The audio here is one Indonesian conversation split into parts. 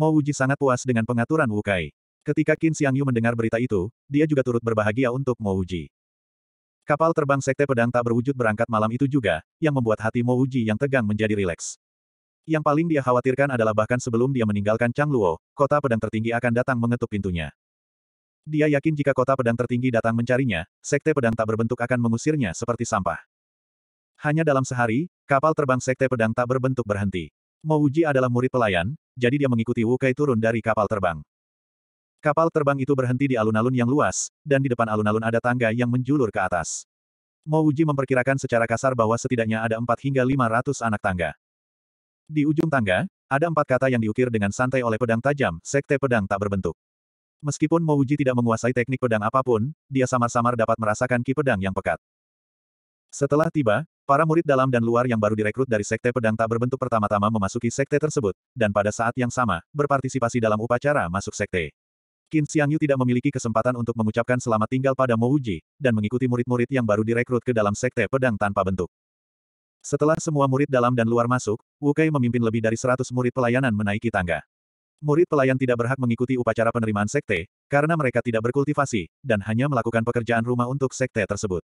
Mo Wuji sangat puas dengan pengaturan Wukai. Ketika Qin Yu mendengar berita itu, dia juga turut berbahagia untuk Mo Wuji. Kapal terbang Sekte Pedang tak berwujud berangkat malam itu juga, yang membuat hati Mo Wuji yang tegang menjadi rileks. Yang paling dia khawatirkan adalah bahkan sebelum dia meninggalkan Chang Luo, kota pedang tertinggi akan datang mengetuk pintunya. Dia yakin jika kota pedang tertinggi datang mencarinya, Sekte Pedang tak berbentuk akan mengusirnya seperti sampah. Hanya dalam sehari, kapal terbang Sekte Pedang tak berbentuk berhenti. Mo Wuji adalah murid pelayan, jadi dia mengikuti Wu Kai turun dari kapal terbang. Kapal terbang itu berhenti di alun-alun yang luas, dan di depan alun-alun ada tangga yang menjulur ke atas. Mo Wuji memperkirakan secara kasar bahwa setidaknya ada empat hingga lima ratus anak tangga. Di ujung tangga, ada empat kata yang diukir dengan santai oleh pedang tajam, sekte pedang tak berbentuk. Meskipun Mo Wuji tidak menguasai teknik pedang apapun, dia samar-samar dapat merasakan ki pedang yang pekat. Setelah tiba, Para murid dalam dan luar yang baru direkrut dari Sekte Pedang tak berbentuk pertama-tama memasuki sekte tersebut, dan pada saat yang sama, berpartisipasi dalam upacara masuk sekte. Qin Xiangyu tidak memiliki kesempatan untuk mengucapkan selamat tinggal pada Mo Uji, dan mengikuti murid-murid yang baru direkrut ke dalam Sekte Pedang tanpa bentuk. Setelah semua murid dalam dan luar masuk, Wu Kai memimpin lebih dari 100 murid pelayanan menaiki tangga. Murid pelayan tidak berhak mengikuti upacara penerimaan sekte, karena mereka tidak berkultivasi, dan hanya melakukan pekerjaan rumah untuk sekte tersebut.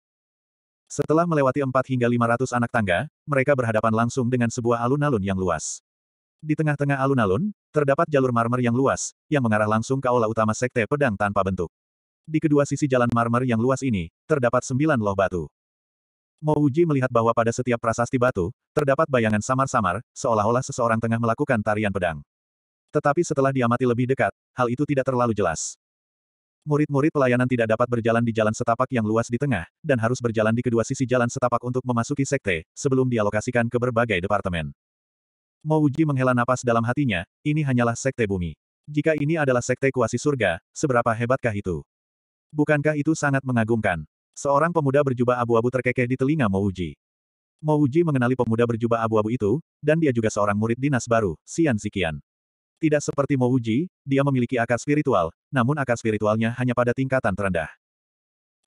Setelah melewati 4 hingga 500 anak tangga, mereka berhadapan langsung dengan sebuah alun-alun yang luas. Di tengah-tengah alun-alun, terdapat jalur marmer yang luas, yang mengarah langsung ke aula utama Sekte Pedang tanpa bentuk. Di kedua sisi jalan marmer yang luas ini, terdapat sembilan loh batu. Mouji melihat bahwa pada setiap prasasti batu, terdapat bayangan samar-samar, seolah-olah seseorang tengah melakukan tarian pedang. Tetapi setelah diamati lebih dekat, hal itu tidak terlalu jelas. Murid-murid pelayanan tidak dapat berjalan di jalan setapak yang luas di tengah, dan harus berjalan di kedua sisi jalan setapak untuk memasuki sekte, sebelum dialokasikan ke berbagai departemen. Mouji menghela napas dalam hatinya, ini hanyalah sekte bumi. Jika ini adalah sekte kuasi surga, seberapa hebatkah itu? Bukankah itu sangat mengagumkan? Seorang pemuda berjubah abu-abu terkekeh di telinga Mouji. Mouji mengenali pemuda berjubah abu-abu itu, dan dia juga seorang murid dinas baru, Sian Zikian. Tidak seperti Mouji, dia memiliki akar spiritual, namun akar spiritualnya hanya pada tingkatan terendah.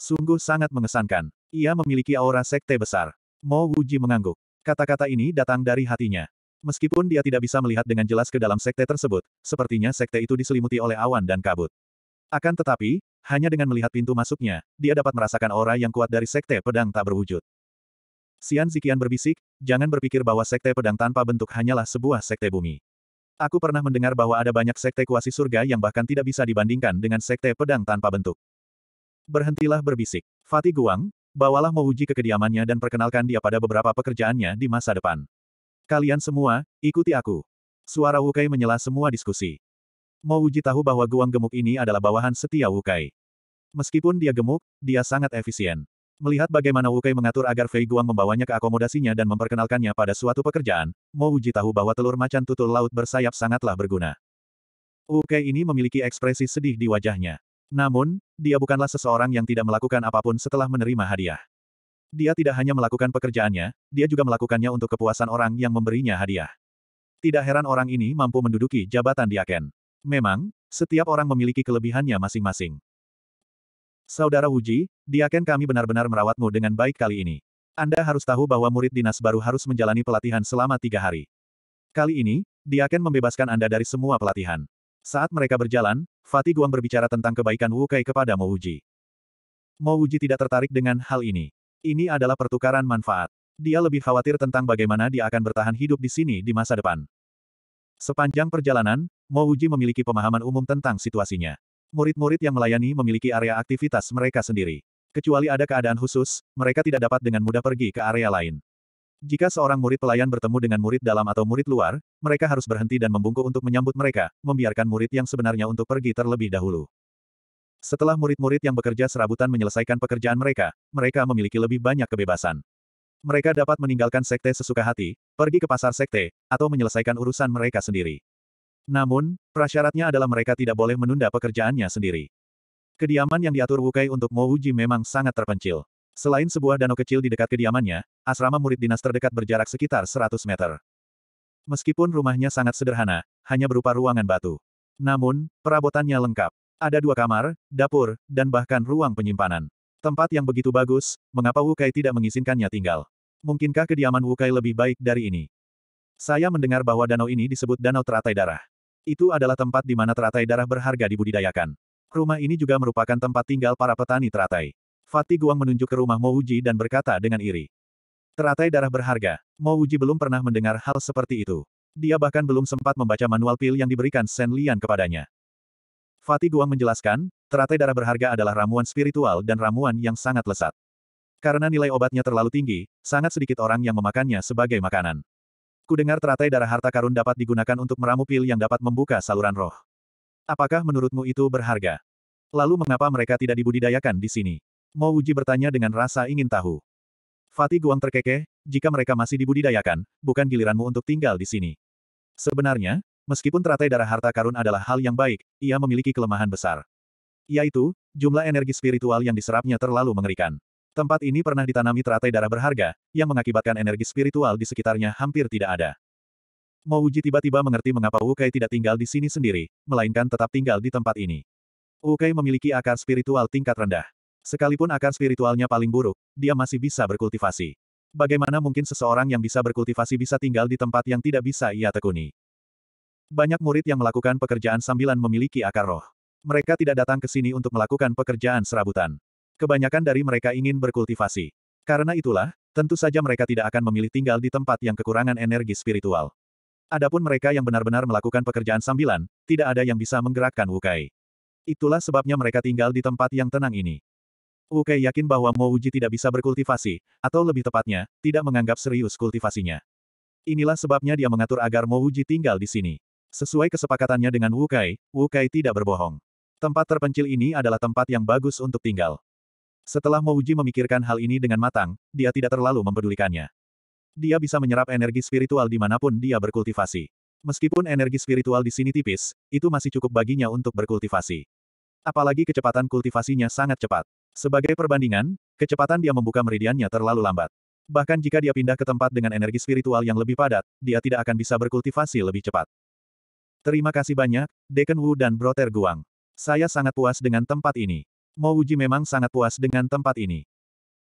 Sungguh sangat mengesankan. Ia memiliki aura sekte besar. Mo Uji mengangguk. Kata-kata ini datang dari hatinya. Meskipun dia tidak bisa melihat dengan jelas ke dalam sekte tersebut, sepertinya sekte itu diselimuti oleh awan dan kabut. Akan tetapi, hanya dengan melihat pintu masuknya, dia dapat merasakan aura yang kuat dari sekte pedang tak berwujud. Xian Zikian berbisik, jangan berpikir bahwa sekte pedang tanpa bentuk hanyalah sebuah sekte bumi. Aku pernah mendengar bahwa ada banyak sekte kuasi surga yang bahkan tidak bisa dibandingkan dengan sekte pedang tanpa bentuk. Berhentilah berbisik. Fatih Guang, bawalah Mouji ke kediamannya dan perkenalkan dia pada beberapa pekerjaannya di masa depan. Kalian semua, ikuti aku. Suara Wukai menyela semua diskusi. Mouji tahu bahwa Guang gemuk ini adalah bawahan setia Wukai. Meskipun dia gemuk, dia sangat efisien. Melihat bagaimana Wu Kai mengatur agar Fei Guang membawanya ke akomodasinya dan memperkenalkannya pada suatu pekerjaan, Mo Wuji tahu bahwa telur macan tutul laut bersayap sangatlah berguna. Wu Kai ini memiliki ekspresi sedih di wajahnya. Namun, dia bukanlah seseorang yang tidak melakukan apapun setelah menerima hadiah. Dia tidak hanya melakukan pekerjaannya, dia juga melakukannya untuk kepuasan orang yang memberinya hadiah. Tidak heran orang ini mampu menduduki jabatan di Aken. Memang, setiap orang memiliki kelebihannya masing-masing. Saudara Wuji, Diaken kami benar-benar merawatmu dengan baik kali ini. Anda harus tahu bahwa murid dinas baru harus menjalani pelatihan selama tiga hari. Kali ini, Diaken membebaskan Anda dari semua pelatihan. Saat mereka berjalan, Fatih Guang berbicara tentang kebaikan Wu Kai kepada Mo Wuji. Mo Wuji tidak tertarik dengan hal ini. Ini adalah pertukaran manfaat. Dia lebih khawatir tentang bagaimana dia akan bertahan hidup di sini di masa depan. Sepanjang perjalanan, Mo Wuji memiliki pemahaman umum tentang situasinya. Murid-murid yang melayani memiliki area aktivitas mereka sendiri. Kecuali ada keadaan khusus, mereka tidak dapat dengan mudah pergi ke area lain. Jika seorang murid pelayan bertemu dengan murid dalam atau murid luar, mereka harus berhenti dan membungkuk untuk menyambut mereka, membiarkan murid yang sebenarnya untuk pergi terlebih dahulu. Setelah murid-murid yang bekerja serabutan menyelesaikan pekerjaan mereka, mereka memiliki lebih banyak kebebasan. Mereka dapat meninggalkan sekte sesuka hati, pergi ke pasar sekte, atau menyelesaikan urusan mereka sendiri. Namun, prasyaratnya adalah mereka tidak boleh menunda pekerjaannya sendiri. Kediaman yang diatur Wukai untuk Mo Uji memang sangat terpencil. Selain sebuah danau kecil di dekat kediamannya, asrama murid dinas terdekat berjarak sekitar 100 meter. Meskipun rumahnya sangat sederhana, hanya berupa ruangan batu. Namun, perabotannya lengkap. Ada dua kamar, dapur, dan bahkan ruang penyimpanan. Tempat yang begitu bagus, mengapa Wukai tidak mengizinkannya tinggal? Mungkinkah kediaman Wukai lebih baik dari ini? Saya mendengar bahwa danau ini disebut Danau Teratai Darah. Itu adalah tempat di mana teratai darah berharga dibudidayakan. Rumah ini juga merupakan tempat tinggal para petani teratai. Fatih Guang menunjuk ke rumah Mouji dan berkata dengan iri. Teratai darah berharga. Mouji belum pernah mendengar hal seperti itu. Dia bahkan belum sempat membaca manual pil yang diberikan Shen Lian kepadanya. Fatih Guang menjelaskan, teratai darah berharga adalah ramuan spiritual dan ramuan yang sangat lesat. Karena nilai obatnya terlalu tinggi, sangat sedikit orang yang memakannya sebagai makanan. Kudengar teratai darah harta karun dapat digunakan untuk meramu pil yang dapat membuka saluran roh. Apakah menurutmu itu berharga? Lalu mengapa mereka tidak dibudidayakan di sini? Mo Uji bertanya dengan rasa ingin tahu. Fatih Guang terkekeh, jika mereka masih dibudidayakan, bukan giliranmu untuk tinggal di sini. Sebenarnya, meskipun teratai darah harta karun adalah hal yang baik, ia memiliki kelemahan besar. Yaitu, jumlah energi spiritual yang diserapnya terlalu mengerikan. Tempat ini pernah ditanami teratai darah berharga, yang mengakibatkan energi spiritual di sekitarnya hampir tidak ada. Mouji tiba-tiba mengerti mengapa Wukai tidak tinggal di sini sendiri, melainkan tetap tinggal di tempat ini. Wukai memiliki akar spiritual tingkat rendah. Sekalipun akar spiritualnya paling buruk, dia masih bisa berkultivasi. Bagaimana mungkin seseorang yang bisa berkultivasi bisa tinggal di tempat yang tidak bisa ia tekuni? Banyak murid yang melakukan pekerjaan sambilan memiliki akar roh. Mereka tidak datang ke sini untuk melakukan pekerjaan serabutan. Kebanyakan dari mereka ingin berkultivasi. Karena itulah, tentu saja mereka tidak akan memilih tinggal di tempat yang kekurangan energi spiritual. Adapun mereka yang benar-benar melakukan pekerjaan sambilan, tidak ada yang bisa menggerakkan Wukai. Itulah sebabnya mereka tinggal di tempat yang tenang ini. Wukai yakin bahwa Mo Uji tidak bisa berkultivasi, atau lebih tepatnya, tidak menganggap serius kultivasinya. Inilah sebabnya dia mengatur agar Mo Uji tinggal di sini. Sesuai kesepakatannya dengan Wukai, Wukai tidak berbohong. Tempat terpencil ini adalah tempat yang bagus untuk tinggal. Setelah Mouji memikirkan hal ini dengan matang, dia tidak terlalu mempedulikannya. Dia bisa menyerap energi spiritual dimanapun dia berkultivasi. Meskipun energi spiritual di sini tipis, itu masih cukup baginya untuk berkultivasi. Apalagi kecepatan kultivasinya sangat cepat. Sebagai perbandingan, kecepatan dia membuka meridiannya terlalu lambat. Bahkan jika dia pindah ke tempat dengan energi spiritual yang lebih padat, dia tidak akan bisa berkultivasi lebih cepat. Terima kasih banyak, Deken Wu dan Broter Guang. Saya sangat puas dengan tempat ini. Mouji memang sangat puas dengan tempat ini.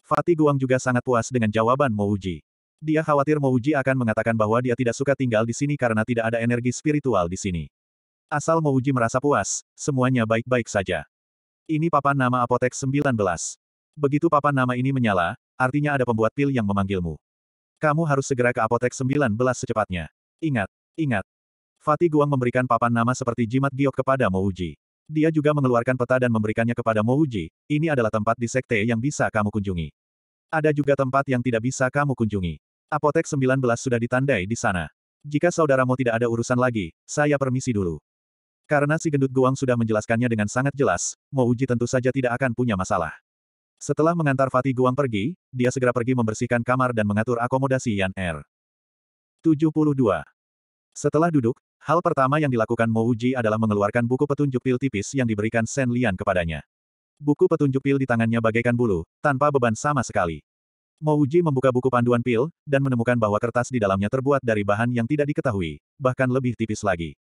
Fatih Guang juga sangat puas dengan jawaban Mouji. Dia khawatir Mouji akan mengatakan bahwa dia tidak suka tinggal di sini karena tidak ada energi spiritual di sini. Asal Mouji merasa puas, semuanya baik-baik saja. Ini papan nama apotek 19. Begitu papan nama ini menyala, artinya ada pembuat pil yang memanggilmu. Kamu harus segera ke apotek 19 secepatnya. Ingat, ingat. Fatih Guang memberikan papan nama seperti jimat giok kepada Mouji. Dia juga mengeluarkan peta dan memberikannya kepada Mouji, ini adalah tempat di sekte yang bisa kamu kunjungi. Ada juga tempat yang tidak bisa kamu kunjungi. Apotek 19 sudah ditandai di sana. Jika saudaramu tidak ada urusan lagi, saya permisi dulu. Karena si gendut guang sudah menjelaskannya dengan sangat jelas, Mouji tentu saja tidak akan punya masalah. Setelah mengantar Fatih Guang pergi, dia segera pergi membersihkan kamar dan mengatur akomodasi Yan Er. 72. Setelah duduk, Hal pertama yang dilakukan Mo Uji adalah mengeluarkan buku petunjuk pil tipis yang diberikan Shen Lian kepadanya. Buku petunjuk pil di tangannya bagaikan bulu, tanpa beban sama sekali. Mo Uji membuka buku panduan pil, dan menemukan bahwa kertas di dalamnya terbuat dari bahan yang tidak diketahui, bahkan lebih tipis lagi.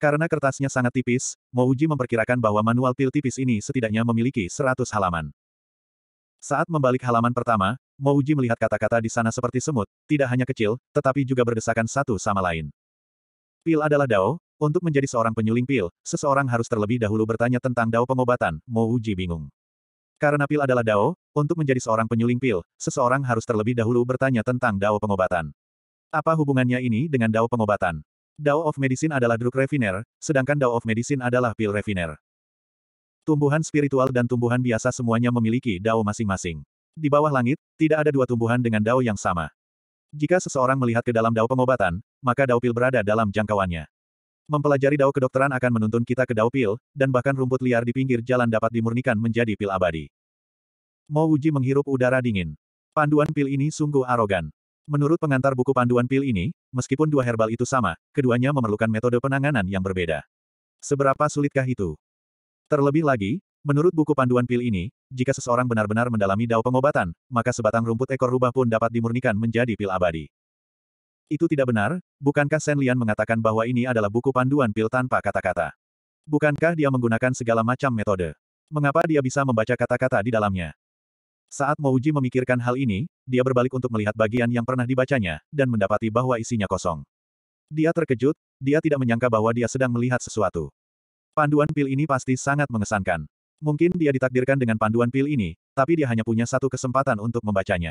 Karena kertasnya sangat tipis, Mo Uji memperkirakan bahwa manual pil tipis ini setidaknya memiliki 100 halaman. Saat membalik halaman pertama, Mo Uji melihat kata-kata di sana seperti semut, tidak hanya kecil, tetapi juga berdesakan satu sama lain. Pil adalah Dao, untuk menjadi seorang penyuling pil, seseorang harus terlebih dahulu bertanya tentang Dao pengobatan, Mo Uji bingung. Karena pil adalah Dao, untuk menjadi seorang penyuling pil, seseorang harus terlebih dahulu bertanya tentang Dao pengobatan. Apa hubungannya ini dengan Dao pengobatan? Dao of Medicine adalah drug refiner, sedangkan Dao of Medicine adalah pil refiner. Tumbuhan spiritual dan tumbuhan biasa semuanya memiliki Dao masing-masing. Di bawah langit, tidak ada dua tumbuhan dengan Dao yang sama. Jika seseorang melihat ke dalam dao pengobatan, maka dao pil berada dalam jangkauannya. Mempelajari dao kedokteran akan menuntun kita ke dao pil, dan bahkan rumput liar di pinggir jalan dapat dimurnikan menjadi pil abadi. Mo Wuji menghirup udara dingin. Panduan pil ini sungguh arogan. Menurut pengantar buku panduan pil ini, meskipun dua herbal itu sama, keduanya memerlukan metode penanganan yang berbeda. Seberapa sulitkah itu? Terlebih lagi, Menurut buku panduan pil ini, jika seseorang benar-benar mendalami dao pengobatan, maka sebatang rumput ekor rubah pun dapat dimurnikan menjadi pil abadi. Itu tidak benar, bukankah Shen Lian mengatakan bahwa ini adalah buku panduan pil tanpa kata-kata? Bukankah dia menggunakan segala macam metode? Mengapa dia bisa membaca kata-kata di dalamnya? Saat Mo Uji memikirkan hal ini, dia berbalik untuk melihat bagian yang pernah dibacanya, dan mendapati bahwa isinya kosong. Dia terkejut, dia tidak menyangka bahwa dia sedang melihat sesuatu. Panduan pil ini pasti sangat mengesankan. Mungkin dia ditakdirkan dengan panduan pil ini, tapi dia hanya punya satu kesempatan untuk membacanya.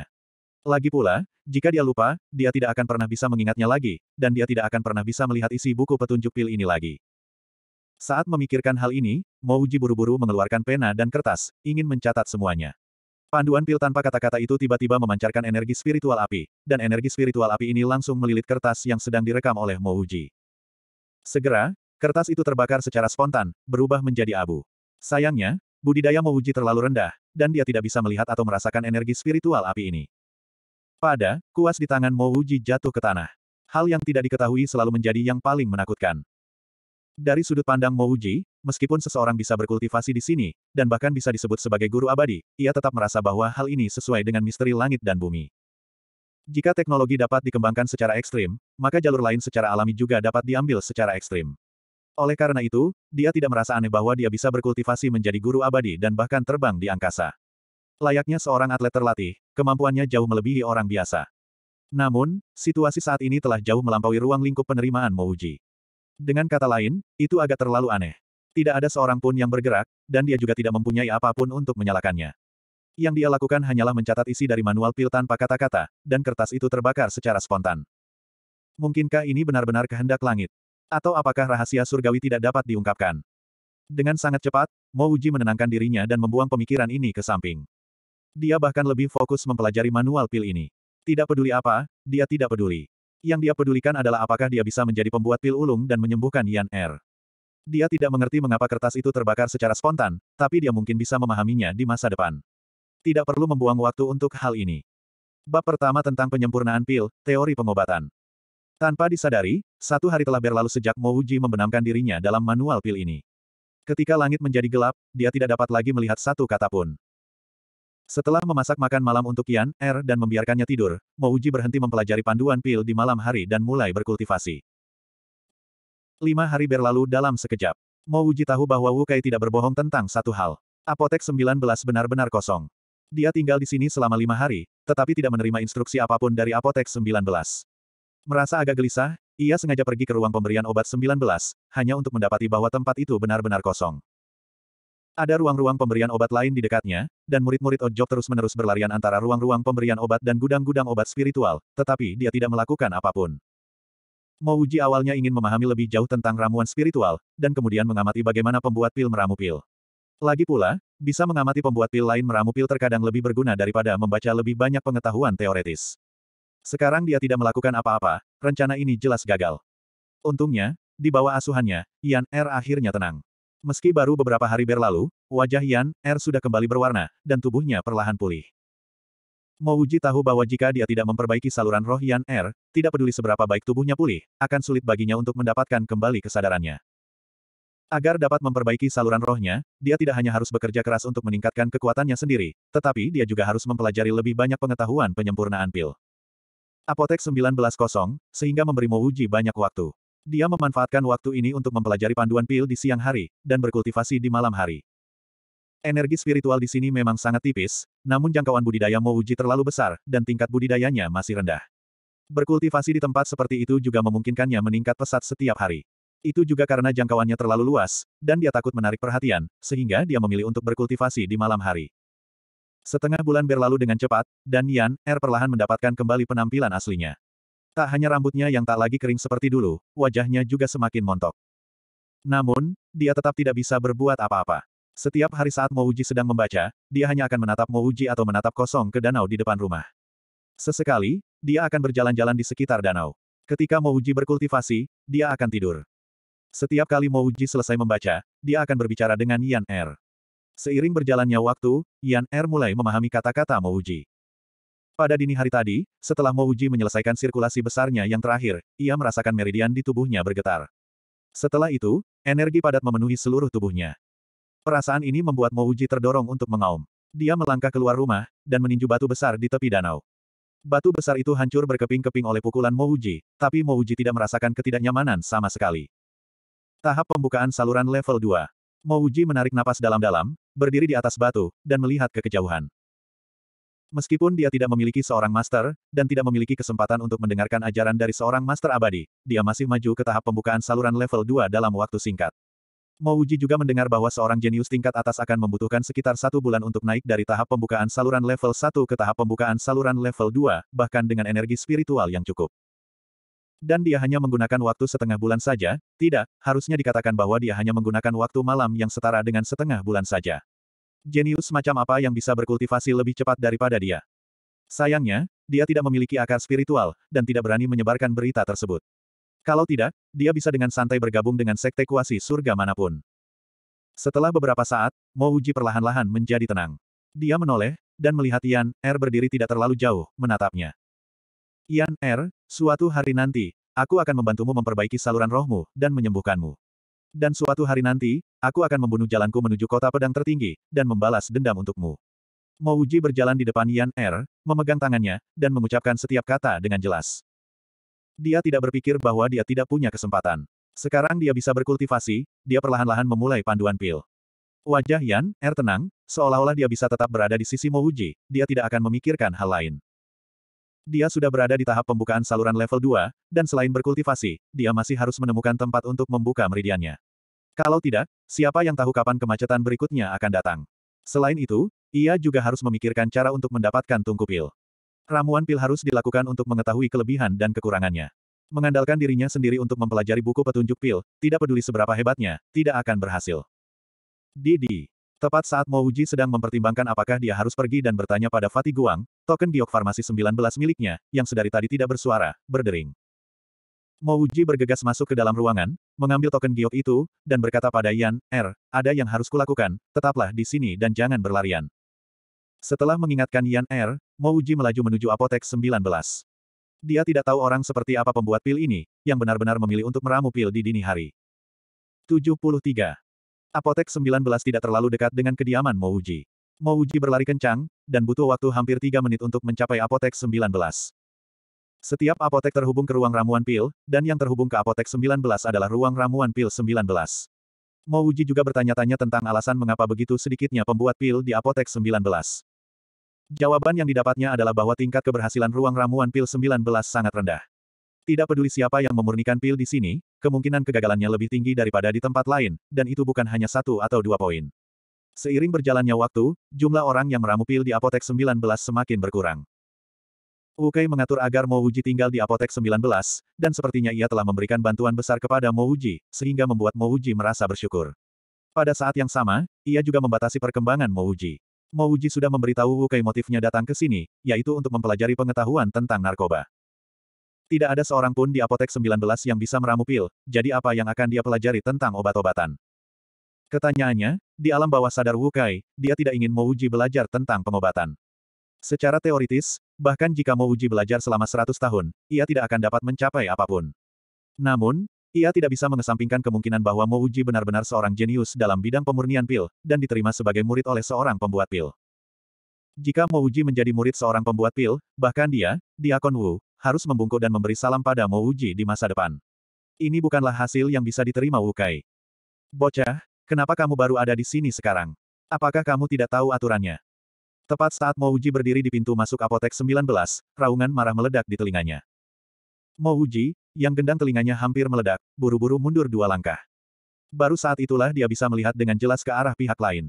Lagi pula, jika dia lupa, dia tidak akan pernah bisa mengingatnya lagi, dan dia tidak akan pernah bisa melihat isi buku petunjuk pil ini lagi. Saat memikirkan hal ini, Mouji buru-buru mengeluarkan pena dan kertas, ingin mencatat semuanya. Panduan pil tanpa kata-kata itu tiba-tiba memancarkan energi spiritual api, dan energi spiritual api ini langsung melilit kertas yang sedang direkam oleh Mouji. Segera, kertas itu terbakar secara spontan, berubah menjadi abu. Sayangnya, budidaya Mouji terlalu rendah, dan dia tidak bisa melihat atau merasakan energi spiritual api ini. Pada, kuas di tangan Mouji jatuh ke tanah. Hal yang tidak diketahui selalu menjadi yang paling menakutkan. Dari sudut pandang Mouji, meskipun seseorang bisa berkultivasi di sini, dan bahkan bisa disebut sebagai guru abadi, ia tetap merasa bahwa hal ini sesuai dengan misteri langit dan bumi. Jika teknologi dapat dikembangkan secara ekstrim, maka jalur lain secara alami juga dapat diambil secara ekstrim. Oleh karena itu, dia tidak merasa aneh bahwa dia bisa berkultivasi menjadi guru abadi dan bahkan terbang di angkasa. Layaknya seorang atlet terlatih, kemampuannya jauh melebihi orang biasa. Namun, situasi saat ini telah jauh melampaui ruang lingkup penerimaan Mouji. Dengan kata lain, itu agak terlalu aneh. Tidak ada seorang pun yang bergerak, dan dia juga tidak mempunyai apapun untuk menyalakannya. Yang dia lakukan hanyalah mencatat isi dari manual pil tanpa kata-kata, dan kertas itu terbakar secara spontan. Mungkinkah ini benar-benar kehendak langit? Atau apakah rahasia surgawi tidak dapat diungkapkan? Dengan sangat cepat, Mo Uji menenangkan dirinya dan membuang pemikiran ini ke samping. Dia bahkan lebih fokus mempelajari manual pil ini. Tidak peduli apa, dia tidak peduli. Yang dia pedulikan adalah apakah dia bisa menjadi pembuat pil ulung dan menyembuhkan Yan Er. Dia tidak mengerti mengapa kertas itu terbakar secara spontan, tapi dia mungkin bisa memahaminya di masa depan. Tidak perlu membuang waktu untuk hal ini. Bab pertama tentang penyempurnaan pil, teori pengobatan. Tanpa disadari, satu hari telah berlalu sejak Mouji membenamkan dirinya dalam manual pil ini. Ketika langit menjadi gelap, dia tidak dapat lagi melihat satu kata pun. Setelah memasak makan malam untuk Yan, Er dan membiarkannya tidur, Mouji berhenti mempelajari panduan pil di malam hari dan mulai berkultivasi. Lima hari berlalu dalam sekejap. Mouji tahu bahwa Wu Kai tidak berbohong tentang satu hal. Apotek 19 benar-benar kosong. Dia tinggal di sini selama lima hari, tetapi tidak menerima instruksi apapun dari Apotek 19. Merasa agak gelisah, ia sengaja pergi ke ruang pemberian obat 19, hanya untuk mendapati bahwa tempat itu benar-benar kosong. Ada ruang-ruang pemberian obat lain di dekatnya, dan murid-murid Ojok terus-menerus berlarian antara ruang-ruang pemberian obat dan gudang-gudang obat spiritual, tetapi dia tidak melakukan apapun. Mouji awalnya ingin memahami lebih jauh tentang ramuan spiritual, dan kemudian mengamati bagaimana pembuat pil meramu pil. Lagi pula, bisa mengamati pembuat pil lain meramu pil terkadang lebih berguna daripada membaca lebih banyak pengetahuan teoretis. Sekarang dia tidak melakukan apa-apa, rencana ini jelas gagal. Untungnya, di bawah asuhannya, Yan Er akhirnya tenang. Meski baru beberapa hari berlalu, wajah Yan Er sudah kembali berwarna, dan tubuhnya perlahan pulih. Mouji tahu bahwa jika dia tidak memperbaiki saluran roh Yan Er, tidak peduli seberapa baik tubuhnya pulih, akan sulit baginya untuk mendapatkan kembali kesadarannya. Agar dapat memperbaiki saluran rohnya, dia tidak hanya harus bekerja keras untuk meningkatkan kekuatannya sendiri, tetapi dia juga harus mempelajari lebih banyak pengetahuan penyempurnaan pil. Apotek 1900, sehingga memberi Uji banyak waktu. Dia memanfaatkan waktu ini untuk mempelajari panduan pil di siang hari, dan berkultivasi di malam hari. Energi spiritual di sini memang sangat tipis, namun jangkauan budidaya Mouji terlalu besar, dan tingkat budidayanya masih rendah. Berkultivasi di tempat seperti itu juga memungkinkannya meningkat pesat setiap hari. Itu juga karena jangkauannya terlalu luas, dan dia takut menarik perhatian, sehingga dia memilih untuk berkultivasi di malam hari. Setengah bulan berlalu dengan cepat, dan Yan Er perlahan mendapatkan kembali penampilan aslinya. Tak hanya rambutnya yang tak lagi kering seperti dulu, wajahnya juga semakin montok. Namun, dia tetap tidak bisa berbuat apa-apa. Setiap hari saat Mouji sedang membaca, dia hanya akan menatap Mouji atau menatap kosong ke danau di depan rumah. Sesekali, dia akan berjalan-jalan di sekitar danau. Ketika Mouji berkultivasi, dia akan tidur. Setiap kali Mouji selesai membaca, dia akan berbicara dengan Yan Er. Seiring berjalannya waktu, Yan Er mulai memahami kata-kata Mouji. Pada dini hari tadi, setelah Mouji menyelesaikan sirkulasi besarnya yang terakhir, ia merasakan meridian di tubuhnya bergetar. Setelah itu, energi padat memenuhi seluruh tubuhnya. Perasaan ini membuat Mouji terdorong untuk mengaum. Dia melangkah keluar rumah, dan meninju batu besar di tepi danau. Batu besar itu hancur berkeping-keping oleh pukulan Mouji, tapi Mouji tidak merasakan ketidaknyamanan sama sekali. Tahap pembukaan saluran level 2 Mo menarik napas dalam-dalam, berdiri di atas batu, dan melihat ke kejauhan. Meskipun dia tidak memiliki seorang master, dan tidak memiliki kesempatan untuk mendengarkan ajaran dari seorang master abadi, dia masih maju ke tahap pembukaan saluran level 2 dalam waktu singkat. Mo juga mendengar bahwa seorang jenius tingkat atas akan membutuhkan sekitar satu bulan untuk naik dari tahap pembukaan saluran level 1 ke tahap pembukaan saluran level 2, bahkan dengan energi spiritual yang cukup. Dan dia hanya menggunakan waktu setengah bulan saja, tidak, harusnya dikatakan bahwa dia hanya menggunakan waktu malam yang setara dengan setengah bulan saja. Jenius macam apa yang bisa berkultivasi lebih cepat daripada dia? Sayangnya, dia tidak memiliki akar spiritual, dan tidak berani menyebarkan berita tersebut. Kalau tidak, dia bisa dengan santai bergabung dengan sekte kuasi surga manapun. Setelah beberapa saat, Mo Uji perlahan-lahan menjadi tenang. Dia menoleh, dan melihat Yan Er berdiri tidak terlalu jauh, menatapnya. Yan Er, suatu hari nanti, aku akan membantumu memperbaiki saluran rohmu, dan menyembuhkanmu. Dan suatu hari nanti, aku akan membunuh jalanku menuju kota pedang tertinggi, dan membalas dendam untukmu. Mo Uji berjalan di depan Yan Er, memegang tangannya, dan mengucapkan setiap kata dengan jelas. Dia tidak berpikir bahwa dia tidak punya kesempatan. Sekarang dia bisa berkultivasi, dia perlahan-lahan memulai panduan pil. Wajah Yan, Er tenang, seolah-olah dia bisa tetap berada di sisi Mo Uji. dia tidak akan memikirkan hal lain dia sudah berada di tahap pembukaan saluran level 2, dan selain berkultivasi, dia masih harus menemukan tempat untuk membuka meridiannya. Kalau tidak, siapa yang tahu kapan kemacetan berikutnya akan datang. Selain itu, ia juga harus memikirkan cara untuk mendapatkan tungku pil. Ramuan pil harus dilakukan untuk mengetahui kelebihan dan kekurangannya. Mengandalkan dirinya sendiri untuk mempelajari buku petunjuk pil, tidak peduli seberapa hebatnya, tidak akan berhasil. Didi Tepat saat Mo Uji sedang mempertimbangkan apakah dia harus pergi dan bertanya pada Fatih Guang, token giok farmasi 19 miliknya, yang sedari tadi tidak bersuara, berdering. Mo Uji bergegas masuk ke dalam ruangan, mengambil token giok itu, dan berkata pada Yan, Er, ada yang harus kulakukan, tetaplah di sini dan jangan berlarian. Setelah mengingatkan Yan Er, Mo Uji melaju menuju apotek 19. Dia tidak tahu orang seperti apa pembuat pil ini, yang benar-benar memilih untuk meramu pil di dini hari. 73. Apotek 19 tidak terlalu dekat dengan kediaman Mouji. Mouji berlari kencang, dan butuh waktu hampir tiga menit untuk mencapai apotek 19. Setiap apotek terhubung ke ruang ramuan pil, dan yang terhubung ke apotek 19 adalah ruang ramuan pil 19. Mouji juga bertanya-tanya tentang alasan mengapa begitu sedikitnya pembuat pil di apotek 19. Jawaban yang didapatnya adalah bahwa tingkat keberhasilan ruang ramuan pil 19 sangat rendah. Tidak peduli siapa yang memurnikan pil di sini, kemungkinan kegagalannya lebih tinggi daripada di tempat lain, dan itu bukan hanya satu atau dua poin. Seiring berjalannya waktu, jumlah orang yang meramu pil di apotek 19 semakin berkurang. Ukai mengatur agar Mo Mouji tinggal di apotek 19, dan sepertinya ia telah memberikan bantuan besar kepada Mo Mouji, sehingga membuat Mo Mouji merasa bersyukur. Pada saat yang sama, ia juga membatasi perkembangan Mo Mo Mouji sudah memberitahu Ukai motifnya datang ke sini, yaitu untuk mempelajari pengetahuan tentang narkoba. Tidak ada seorang pun di apotek 19 yang bisa meramu pil, jadi apa yang akan dia pelajari tentang obat-obatan? Ketanyaannya, di alam bawah sadar Wu Kai, dia tidak ingin Uji belajar tentang pengobatan. Secara teoritis, bahkan jika Uji belajar selama 100 tahun, ia tidak akan dapat mencapai apapun. Namun, ia tidak bisa mengesampingkan kemungkinan bahwa Uji benar-benar seorang jenius dalam bidang pemurnian pil, dan diterima sebagai murid oleh seorang pembuat pil. Jika Uji menjadi murid seorang pembuat pil, bahkan dia, Diakon Wu, harus membungkuk dan memberi salam pada Mo Uji di masa depan. Ini bukanlah hasil yang bisa diterima Wukai. Bocah, kenapa kamu baru ada di sini sekarang? Apakah kamu tidak tahu aturannya? Tepat saat Mo Uji berdiri di pintu masuk apotek 19, raungan marah meledak di telinganya. Mo Uji, yang gendang telinganya hampir meledak, buru-buru mundur dua langkah. Baru saat itulah dia bisa melihat dengan jelas ke arah pihak lain.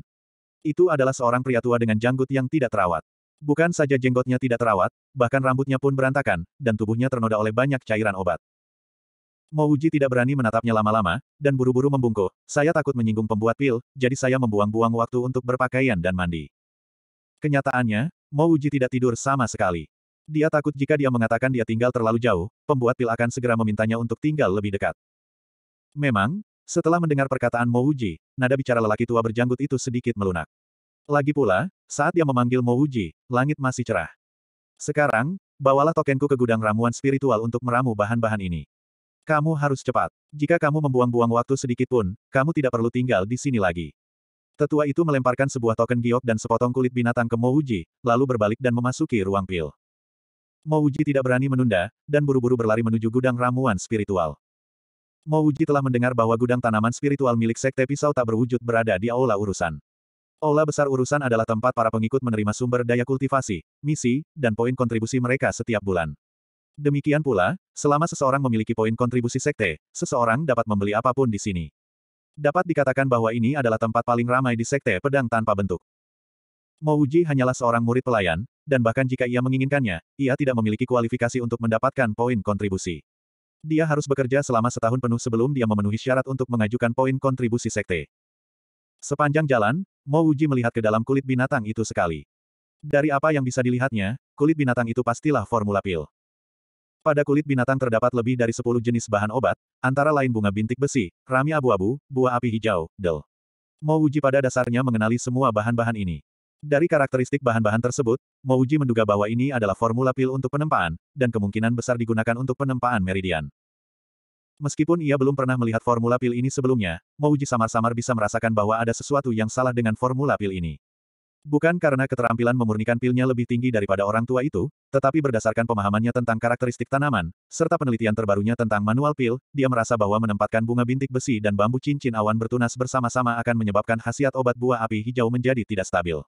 Itu adalah seorang pria tua dengan janggut yang tidak terawat. Bukan saja jenggotnya tidak terawat, bahkan rambutnya pun berantakan, dan tubuhnya ternoda oleh banyak cairan obat. Mouji tidak berani menatapnya lama-lama, dan buru-buru membungkuk, saya takut menyinggung pembuat pil, jadi saya membuang-buang waktu untuk berpakaian dan mandi. Kenyataannya, Mouji tidak tidur sama sekali. Dia takut jika dia mengatakan dia tinggal terlalu jauh, pembuat pil akan segera memintanya untuk tinggal lebih dekat. Memang, setelah mendengar perkataan Mouji, nada bicara lelaki tua berjanggut itu sedikit melunak. Lagi pula, saat dia memanggil Mouji, langit masih cerah. Sekarang, bawalah tokenku ke gudang ramuan spiritual untuk meramu bahan-bahan ini. Kamu harus cepat. Jika kamu membuang-buang waktu sedikit pun, kamu tidak perlu tinggal di sini lagi. Tetua itu melemparkan sebuah token giok dan sepotong kulit binatang ke Mouji, lalu berbalik dan memasuki ruang pil. Mouji tidak berani menunda, dan buru-buru berlari menuju gudang ramuan spiritual. Mouji telah mendengar bahwa gudang tanaman spiritual milik Sekte Pisau tak berwujud berada di aula urusan. Ola besar urusan adalah tempat para pengikut menerima sumber daya kultivasi, misi, dan poin kontribusi mereka setiap bulan. Demikian pula, selama seseorang memiliki poin kontribusi sekte, seseorang dapat membeli apapun di sini. Dapat dikatakan bahwa ini adalah tempat paling ramai di sekte pedang tanpa bentuk. Mouji hanyalah seorang murid pelayan, dan bahkan jika ia menginginkannya, ia tidak memiliki kualifikasi untuk mendapatkan poin kontribusi. Dia harus bekerja selama setahun penuh sebelum dia memenuhi syarat untuk mengajukan poin kontribusi sekte. Sepanjang jalan, Mo Uji melihat ke dalam kulit binatang itu sekali. Dari apa yang bisa dilihatnya, kulit binatang itu pastilah formula pil. Pada kulit binatang terdapat lebih dari 10 jenis bahan obat, antara lain bunga bintik besi, rami abu-abu, buah api hijau, del. Mo Uji pada dasarnya mengenali semua bahan-bahan ini. Dari karakteristik bahan-bahan tersebut, Mo Uji menduga bahwa ini adalah formula pil untuk penempaan, dan kemungkinan besar digunakan untuk penempaan meridian. Meskipun ia belum pernah melihat formula pil ini sebelumnya, Mouji samar-samar bisa merasakan bahwa ada sesuatu yang salah dengan formula pil ini. Bukan karena keterampilan memurnikan pilnya lebih tinggi daripada orang tua itu, tetapi berdasarkan pemahamannya tentang karakteristik tanaman, serta penelitian terbarunya tentang manual pil, dia merasa bahwa menempatkan bunga bintik besi dan bambu cincin awan bertunas bersama-sama akan menyebabkan khasiat obat buah api hijau menjadi tidak stabil.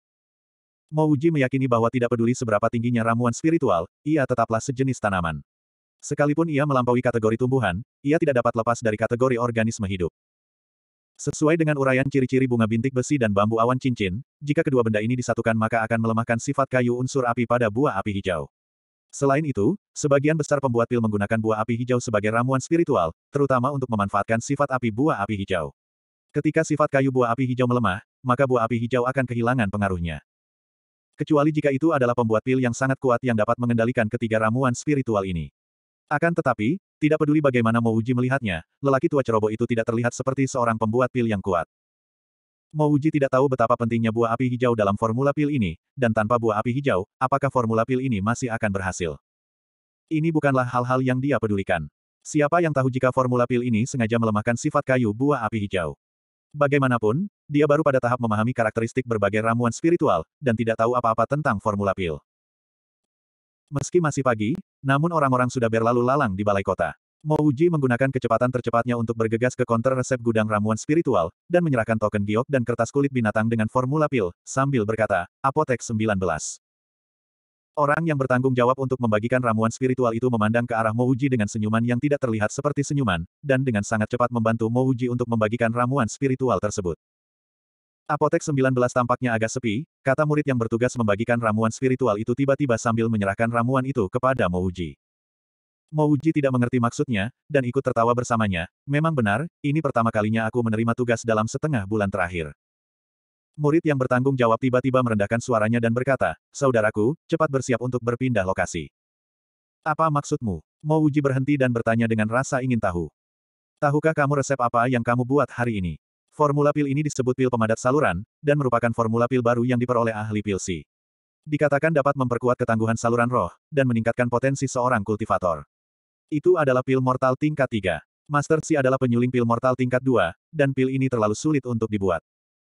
Mouji meyakini bahwa tidak peduli seberapa tingginya ramuan spiritual, ia tetaplah sejenis tanaman. Sekalipun ia melampaui kategori tumbuhan, ia tidak dapat lepas dari kategori organisme hidup. Sesuai dengan uraian ciri-ciri bunga bintik besi dan bambu awan cincin, jika kedua benda ini disatukan maka akan melemahkan sifat kayu unsur api pada buah api hijau. Selain itu, sebagian besar pembuat pil menggunakan buah api hijau sebagai ramuan spiritual, terutama untuk memanfaatkan sifat api buah api hijau. Ketika sifat kayu buah api hijau melemah, maka buah api hijau akan kehilangan pengaruhnya. Kecuali jika itu adalah pembuat pil yang sangat kuat yang dapat mengendalikan ketiga ramuan spiritual ini. Akan tetapi, tidak peduli bagaimana Mouji melihatnya, lelaki tua ceroboh itu tidak terlihat seperti seorang pembuat pil yang kuat. Mouji tidak tahu betapa pentingnya buah api hijau dalam formula pil ini, dan tanpa buah api hijau, apakah formula pil ini masih akan berhasil. Ini bukanlah hal-hal yang dia pedulikan. Siapa yang tahu jika formula pil ini sengaja melemahkan sifat kayu buah api hijau. Bagaimanapun, dia baru pada tahap memahami karakteristik berbagai ramuan spiritual, dan tidak tahu apa-apa tentang formula pil. Meski masih pagi, namun orang-orang sudah berlalu lalang di balai kota. Mo Uji menggunakan kecepatan tercepatnya untuk bergegas ke konter resep gudang ramuan spiritual, dan menyerahkan token giok dan kertas kulit binatang dengan formula pil, sambil berkata, Apotek 19. Orang yang bertanggung jawab untuk membagikan ramuan spiritual itu memandang ke arah Mouji dengan senyuman yang tidak terlihat seperti senyuman, dan dengan sangat cepat membantu Mouji untuk membagikan ramuan spiritual tersebut. Apotek 19 tampaknya agak sepi, kata murid yang bertugas membagikan ramuan spiritual itu tiba-tiba sambil menyerahkan ramuan itu kepada Mouji. Mouji tidak mengerti maksudnya, dan ikut tertawa bersamanya. Memang benar, ini pertama kalinya aku menerima tugas dalam setengah bulan terakhir. Murid yang bertanggung jawab tiba-tiba merendahkan suaranya dan berkata, Saudaraku, cepat bersiap untuk berpindah lokasi. Apa maksudmu? Mouji berhenti dan bertanya dengan rasa ingin tahu. Tahukah kamu resep apa yang kamu buat hari ini? Formula pil ini disebut pil pemadat saluran, dan merupakan formula pil baru yang diperoleh ahli pil C. Dikatakan dapat memperkuat ketangguhan saluran roh, dan meningkatkan potensi seorang kultivator. Itu adalah pil mortal tingkat 3. Master C adalah penyuling pil mortal tingkat 2, dan pil ini terlalu sulit untuk dibuat.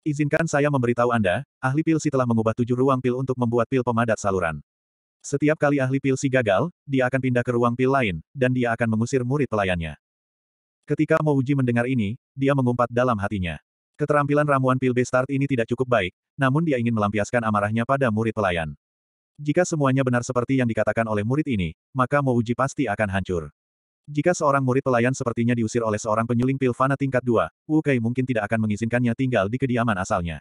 Izinkan saya memberitahu Anda, ahli pil C telah mengubah tujuh ruang pil untuk membuat pil pemadat saluran. Setiap kali ahli pil C gagal, dia akan pindah ke ruang pil lain, dan dia akan mengusir murid pelayannya. Ketika Mo Uji mendengar ini, dia mengumpat dalam hatinya. Keterampilan ramuan pil B-Start ini tidak cukup baik, namun dia ingin melampiaskan amarahnya pada murid pelayan. Jika semuanya benar seperti yang dikatakan oleh murid ini, maka Mo Uji pasti akan hancur. Jika seorang murid pelayan sepertinya diusir oleh seorang penyuling pil fana tingkat 2, Wu mungkin tidak akan mengizinkannya tinggal di kediaman asalnya.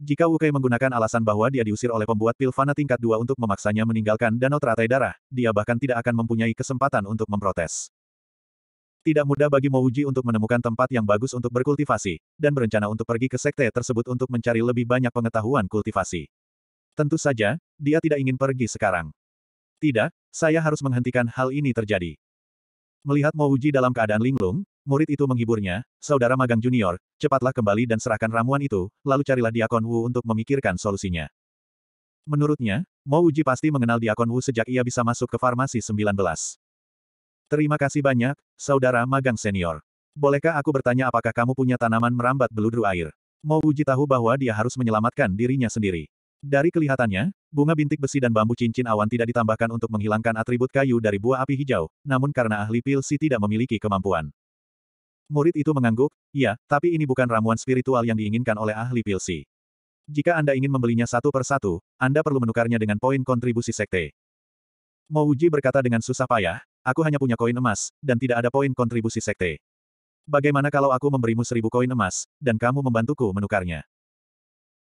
Jika Wu menggunakan alasan bahwa dia diusir oleh pembuat pil fana tingkat 2 untuk memaksanya meninggalkan danau teratai darah, dia bahkan tidak akan mempunyai kesempatan untuk memprotes. Tidak mudah bagi Mouji untuk menemukan tempat yang bagus untuk berkultivasi, dan berencana untuk pergi ke sekte tersebut untuk mencari lebih banyak pengetahuan kultivasi. Tentu saja, dia tidak ingin pergi sekarang. Tidak, saya harus menghentikan hal ini terjadi. Melihat Mouji dalam keadaan linglung, murid itu menghiburnya, saudara magang junior, cepatlah kembali dan serahkan ramuan itu, lalu carilah Diakon Wu untuk memikirkan solusinya. Menurutnya, Mouji pasti mengenal Diakon Wu sejak ia bisa masuk ke farmasi 19. Terima kasih banyak, saudara magang senior. Bolehkah aku bertanya apakah kamu punya tanaman merambat beludru air? Uji tahu bahwa dia harus menyelamatkan dirinya sendiri. Dari kelihatannya, bunga bintik besi dan bambu cincin awan tidak ditambahkan untuk menghilangkan atribut kayu dari buah api hijau, namun karena ahli pilsi tidak memiliki kemampuan. Murid itu mengangguk, ya, tapi ini bukan ramuan spiritual yang diinginkan oleh ahli pilsi. Jika Anda ingin membelinya satu per satu, Anda perlu menukarnya dengan poin kontribusi sekte. Mouji berkata dengan susah payah, Aku hanya punya koin emas, dan tidak ada poin kontribusi sekte. Bagaimana kalau aku memberimu seribu koin emas, dan kamu membantuku menukarnya?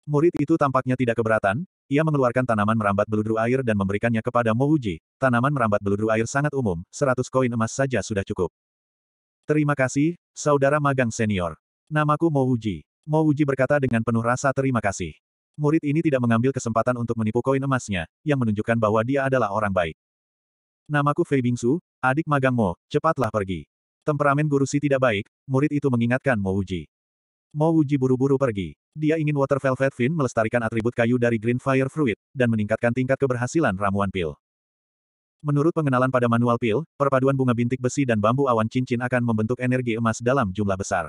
Murid itu tampaknya tidak keberatan, ia mengeluarkan tanaman merambat beludru air dan memberikannya kepada Mouji. Tanaman merambat beludru air sangat umum, seratus koin emas saja sudah cukup. Terima kasih, saudara magang senior. Namaku Mouji. Mouji berkata dengan penuh rasa terima kasih. Murid ini tidak mengambil kesempatan untuk menipu koin emasnya, yang menunjukkan bahwa dia adalah orang baik. Namaku Fei Bingsu, adik magang Mo, cepatlah pergi. Temperamen guru si tidak baik, murid itu mengingatkan Mo Uji. Mo Uji buru-buru pergi. Dia ingin Water Velvet Fin melestarikan atribut kayu dari Green Fire Fruit, dan meningkatkan tingkat keberhasilan ramuan pil. Menurut pengenalan pada manual pil, perpaduan bunga bintik besi dan bambu awan cincin akan membentuk energi emas dalam jumlah besar.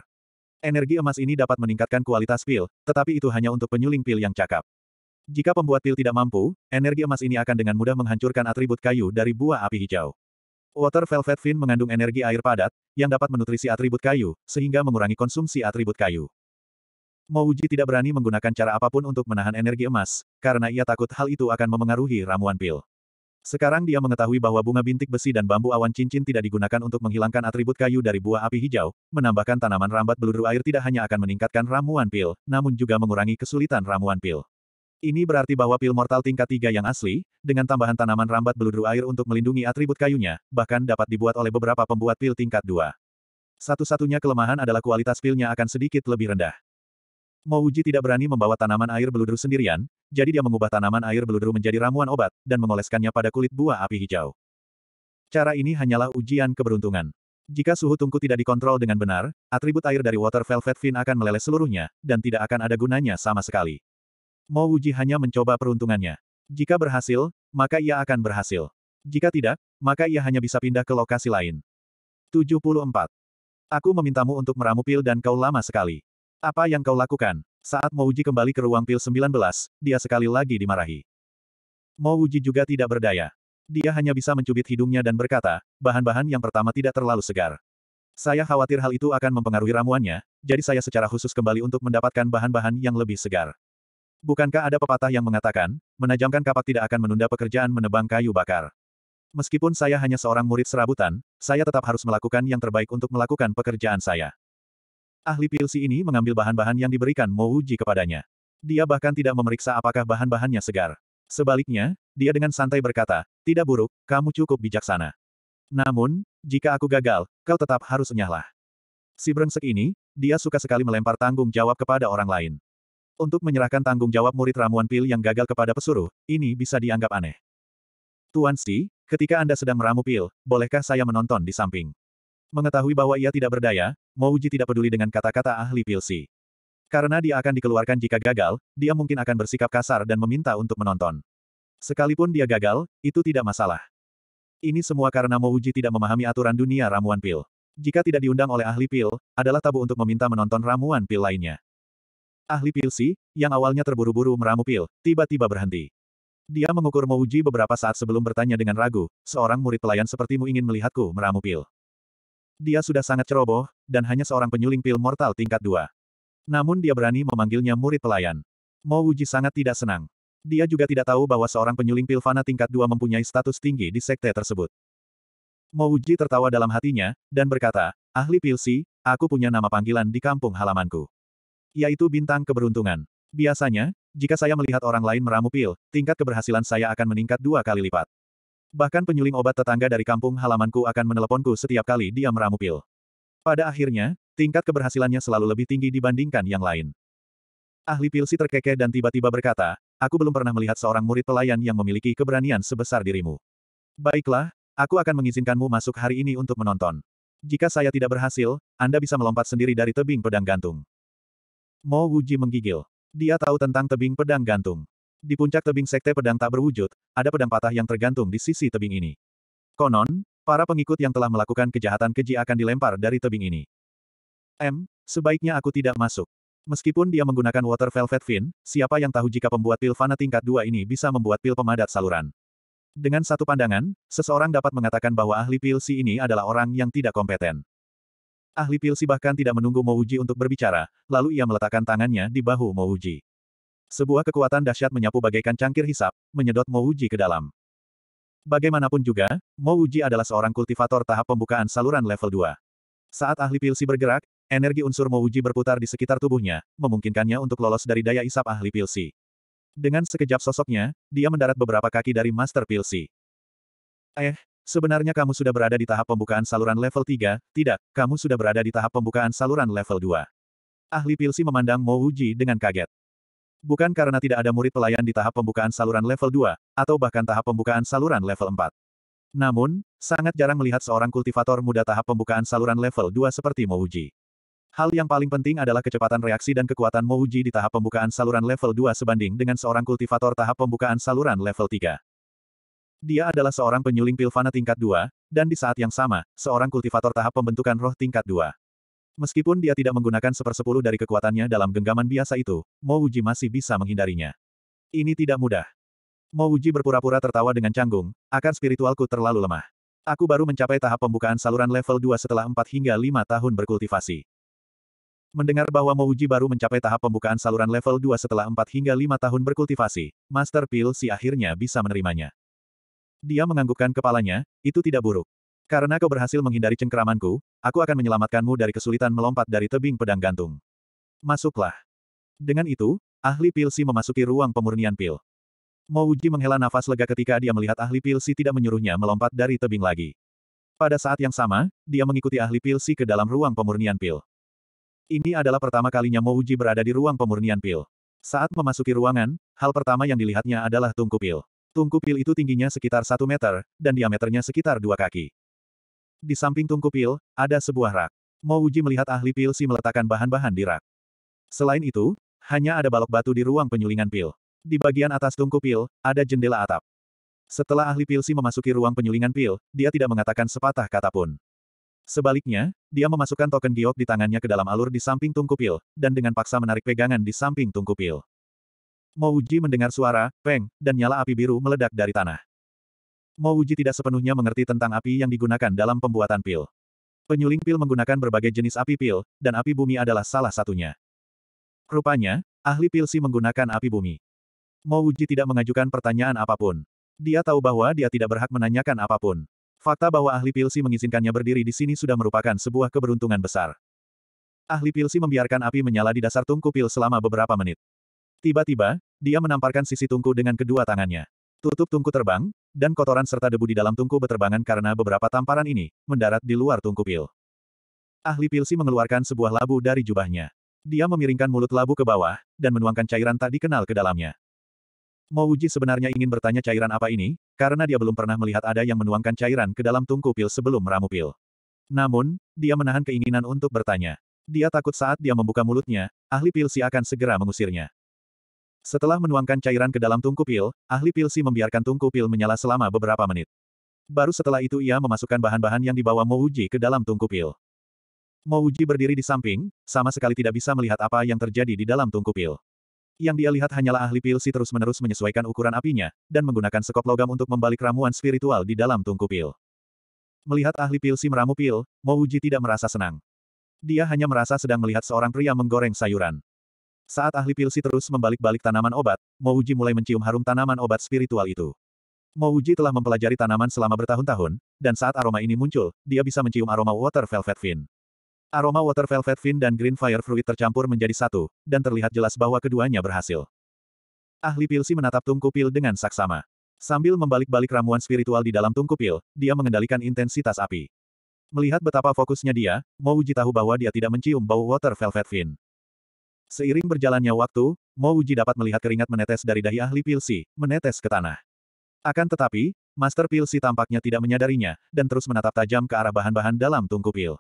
Energi emas ini dapat meningkatkan kualitas pil, tetapi itu hanya untuk penyuling pil yang cakap. Jika pembuat pil tidak mampu, energi emas ini akan dengan mudah menghancurkan atribut kayu dari buah api hijau. Water Velvet Fin mengandung energi air padat, yang dapat menutrisi atribut kayu, sehingga mengurangi konsumsi atribut kayu. Mouji tidak berani menggunakan cara apapun untuk menahan energi emas, karena ia takut hal itu akan memengaruhi ramuan pil. Sekarang dia mengetahui bahwa bunga bintik besi dan bambu awan cincin tidak digunakan untuk menghilangkan atribut kayu dari buah api hijau, menambahkan tanaman rambat beluru air tidak hanya akan meningkatkan ramuan pil, namun juga mengurangi kesulitan ramuan pil. Ini berarti bahwa pil mortal tingkat 3 yang asli, dengan tambahan tanaman rambat beludru air untuk melindungi atribut kayunya, bahkan dapat dibuat oleh beberapa pembuat pil tingkat 2. Satu-satunya kelemahan adalah kualitas pilnya akan sedikit lebih rendah. Mouji tidak berani membawa tanaman air beludru sendirian, jadi dia mengubah tanaman air beludru menjadi ramuan obat, dan mengoleskannya pada kulit buah api hijau. Cara ini hanyalah ujian keberuntungan. Jika suhu tungku tidak dikontrol dengan benar, atribut air dari Water Velvet Fin akan meleleh seluruhnya, dan tidak akan ada gunanya sama sekali. Mo Wuji hanya mencoba peruntungannya. Jika berhasil, maka ia akan berhasil. Jika tidak, maka ia hanya bisa pindah ke lokasi lain. 74. Aku memintamu untuk meramu pil dan kau lama sekali. Apa yang kau lakukan? Saat Wuji kembali ke ruang pil 19, dia sekali lagi dimarahi. Wuji juga tidak berdaya. Dia hanya bisa mencubit hidungnya dan berkata, bahan-bahan yang pertama tidak terlalu segar. Saya khawatir hal itu akan mempengaruhi ramuannya, jadi saya secara khusus kembali untuk mendapatkan bahan-bahan yang lebih segar. Bukankah ada pepatah yang mengatakan, menajamkan kapak tidak akan menunda pekerjaan menebang kayu bakar? Meskipun saya hanya seorang murid serabutan, saya tetap harus melakukan yang terbaik untuk melakukan pekerjaan saya. Ahli pilsi ini mengambil bahan-bahan yang diberikan Mo Uji kepadanya. Dia bahkan tidak memeriksa apakah bahan-bahannya segar. Sebaliknya, dia dengan santai berkata, tidak buruk, kamu cukup bijaksana. Namun, jika aku gagal, kau tetap harus nyahlah. Si brengsek ini, dia suka sekali melempar tanggung jawab kepada orang lain. Untuk menyerahkan tanggung jawab murid ramuan pil yang gagal kepada pesuruh, ini bisa dianggap aneh. Tuan Si, ketika Anda sedang meramu pil, bolehkah saya menonton di samping? Mengetahui bahwa ia tidak berdaya, Mouji tidak peduli dengan kata-kata ahli pil Si. Karena dia akan dikeluarkan jika gagal, dia mungkin akan bersikap kasar dan meminta untuk menonton. Sekalipun dia gagal, itu tidak masalah. Ini semua karena Mouji tidak memahami aturan dunia ramuan pil. Jika tidak diundang oleh ahli pil, adalah tabu untuk meminta menonton ramuan pil lainnya. Ahli pil Si, yang awalnya terburu-buru meramu pil, tiba-tiba berhenti. Dia mengukur Mouji beberapa saat sebelum bertanya dengan ragu, seorang murid pelayan sepertimu ingin melihatku meramu pil. Dia sudah sangat ceroboh, dan hanya seorang penyuling pil mortal tingkat dua. Namun dia berani memanggilnya murid pelayan. Mouji sangat tidak senang. Dia juga tidak tahu bahwa seorang penyuling pil fana tingkat dua mempunyai status tinggi di sekte tersebut. Mouji tertawa dalam hatinya, dan berkata, Ahli pil Si, aku punya nama panggilan di kampung halamanku yaitu bintang keberuntungan. Biasanya, jika saya melihat orang lain meramu pil, tingkat keberhasilan saya akan meningkat dua kali lipat. Bahkan penyuling obat tetangga dari kampung halamanku akan meneleponku setiap kali dia meramu pil. Pada akhirnya, tingkat keberhasilannya selalu lebih tinggi dibandingkan yang lain. Ahli pil si terkekeh dan tiba-tiba berkata, aku belum pernah melihat seorang murid pelayan yang memiliki keberanian sebesar dirimu. Baiklah, aku akan mengizinkanmu masuk hari ini untuk menonton. Jika saya tidak berhasil, Anda bisa melompat sendiri dari tebing pedang gantung. Mo Wuji menggigil. Dia tahu tentang tebing pedang gantung. Di puncak tebing sekte pedang tak berwujud, ada pedang patah yang tergantung di sisi tebing ini. Konon, para pengikut yang telah melakukan kejahatan keji akan dilempar dari tebing ini. M, sebaiknya aku tidak masuk. Meskipun dia menggunakan water velvet fin, siapa yang tahu jika pembuat pil fana tingkat 2 ini bisa membuat pil pemadat saluran. Dengan satu pandangan, seseorang dapat mengatakan bahwa ahli pil si ini adalah orang yang tidak kompeten. Ahli Pilsi bahkan tidak menunggu Mouji untuk berbicara, lalu ia meletakkan tangannya di bahu Mouji. Sebuah kekuatan dahsyat menyapu bagaikan cangkir hisap, menyedot Mouji ke dalam. Bagaimanapun juga, Mouji adalah seorang kultivator tahap pembukaan saluran level 2. Saat ahli Pilsi bergerak, energi unsur Mouji berputar di sekitar tubuhnya, memungkinkannya untuk lolos dari daya isap ahli Pilsi. Dengan sekejap sosoknya, dia mendarat beberapa kaki dari Master Pilsi. Eh, Sebenarnya kamu sudah berada di tahap pembukaan saluran level 3, tidak, kamu sudah berada di tahap pembukaan saluran level 2. Ahli Pilsi memandang Mo Uji dengan kaget. Bukan karena tidak ada murid pelayan di tahap pembukaan saluran level 2, atau bahkan tahap pembukaan saluran level 4. Namun, sangat jarang melihat seorang kultivator muda tahap pembukaan saluran level 2 seperti Mo Uji. Hal yang paling penting adalah kecepatan reaksi dan kekuatan Mo Uji di tahap pembukaan saluran level 2 sebanding dengan seorang kultivator tahap pembukaan saluran level 3. Dia adalah seorang penyuling pilvana tingkat 2, dan di saat yang sama, seorang kultivator tahap pembentukan roh tingkat 2. Meskipun dia tidak menggunakan sepersepuluh dari kekuatannya dalam genggaman biasa itu, Mo Uji masih bisa menghindarinya. Ini tidak mudah. Mo Uji berpura-pura tertawa dengan canggung, akar spiritualku terlalu lemah. Aku baru mencapai tahap pembukaan saluran level 2 setelah 4 hingga 5 tahun berkultivasi. Mendengar bahwa Mo Uji baru mencapai tahap pembukaan saluran level 2 setelah 4 hingga 5 tahun berkultivasi, Master Pil si akhirnya bisa menerimanya. Dia menganggukkan kepalanya, itu tidak buruk. Karena kau berhasil menghindari cengkeramanku, aku akan menyelamatkanmu dari kesulitan melompat dari tebing pedang gantung. Masuklah. Dengan itu, ahli Pilsi memasuki ruang pemurnian pil. Mouji menghela nafas lega ketika dia melihat ahli Pilsi tidak menyuruhnya melompat dari tebing lagi. Pada saat yang sama, dia mengikuti ahli Pilsi ke dalam ruang pemurnian pil. Ini adalah pertama kalinya Mouji berada di ruang pemurnian pil. Saat memasuki ruangan, hal pertama yang dilihatnya adalah tungku pil. Tungku pil itu tingginya sekitar satu meter, dan diameternya sekitar dua kaki. Di samping tungku pil, ada sebuah rak. Mo Uji melihat ahli pil si meletakkan bahan-bahan di rak. Selain itu, hanya ada balok batu di ruang penyulingan pil. Di bagian atas tungku pil, ada jendela atap. Setelah ahli pil si memasuki ruang penyulingan pil, dia tidak mengatakan sepatah kata pun. Sebaliknya, dia memasukkan token giok di tangannya ke dalam alur di samping tungku pil, dan dengan paksa menarik pegangan di samping tungku pil. Mouji mendengar suara, peng, dan nyala api biru meledak dari tanah. Mouji tidak sepenuhnya mengerti tentang api yang digunakan dalam pembuatan pil. Penyuling pil menggunakan berbagai jenis api pil, dan api bumi adalah salah satunya. Rupanya, ahli pil si menggunakan api bumi. Mouji tidak mengajukan pertanyaan apapun. Dia tahu bahwa dia tidak berhak menanyakan apapun. Fakta bahwa ahli pilsi mengizinkannya berdiri di sini sudah merupakan sebuah keberuntungan besar. Ahli pilsi membiarkan api menyala di dasar tungku pil selama beberapa menit. Tiba-tiba, dia menamparkan sisi tungku dengan kedua tangannya. Tutup tungku terbang, dan kotoran serta debu di dalam tungku berterbangan karena beberapa tamparan ini, mendarat di luar tungku pil. Ahli pilsi mengeluarkan sebuah labu dari jubahnya. Dia memiringkan mulut labu ke bawah, dan menuangkan cairan tak dikenal ke dalamnya. Mouji sebenarnya ingin bertanya cairan apa ini, karena dia belum pernah melihat ada yang menuangkan cairan ke dalam tungku pil sebelum meramu pil. Namun, dia menahan keinginan untuk bertanya. Dia takut saat dia membuka mulutnya, ahli pilsi akan segera mengusirnya. Setelah menuangkan cairan ke dalam tungku pil, ahli pilsi membiarkan tungku pil menyala selama beberapa menit. Baru setelah itu ia memasukkan bahan-bahan yang dibawa Mouji ke dalam tungku pil. Mouji berdiri di samping, sama sekali tidak bisa melihat apa yang terjadi di dalam tungku pil. Yang dia lihat hanyalah ahli pilsi terus-menerus menyesuaikan ukuran apinya, dan menggunakan sekop logam untuk membalik ramuan spiritual di dalam tungku pil. Melihat ahli pilsi meramu pil, Mouji tidak merasa senang. Dia hanya merasa sedang melihat seorang pria menggoreng sayuran. Saat ahli pilsi terus membalik-balik tanaman obat, Mouji mulai mencium harum tanaman obat spiritual itu. Mouji telah mempelajari tanaman selama bertahun-tahun, dan saat aroma ini muncul, dia bisa mencium aroma water velvet fin. Aroma water velvet fin dan green fire fruit tercampur menjadi satu, dan terlihat jelas bahwa keduanya berhasil. Ahli pilsi menatap tungku pil dengan saksama. Sambil membalik-balik ramuan spiritual di dalam tungku pil, dia mengendalikan intensitas api. Melihat betapa fokusnya dia, Mouji tahu bahwa dia tidak mencium bau water velvet fin. Seiring berjalannya waktu, Mo Uji dapat melihat keringat menetes dari dahi ahli Pilsi, menetes ke tanah. Akan tetapi, Master Pilsi tampaknya tidak menyadarinya, dan terus menatap tajam ke arah bahan-bahan dalam tungku pil.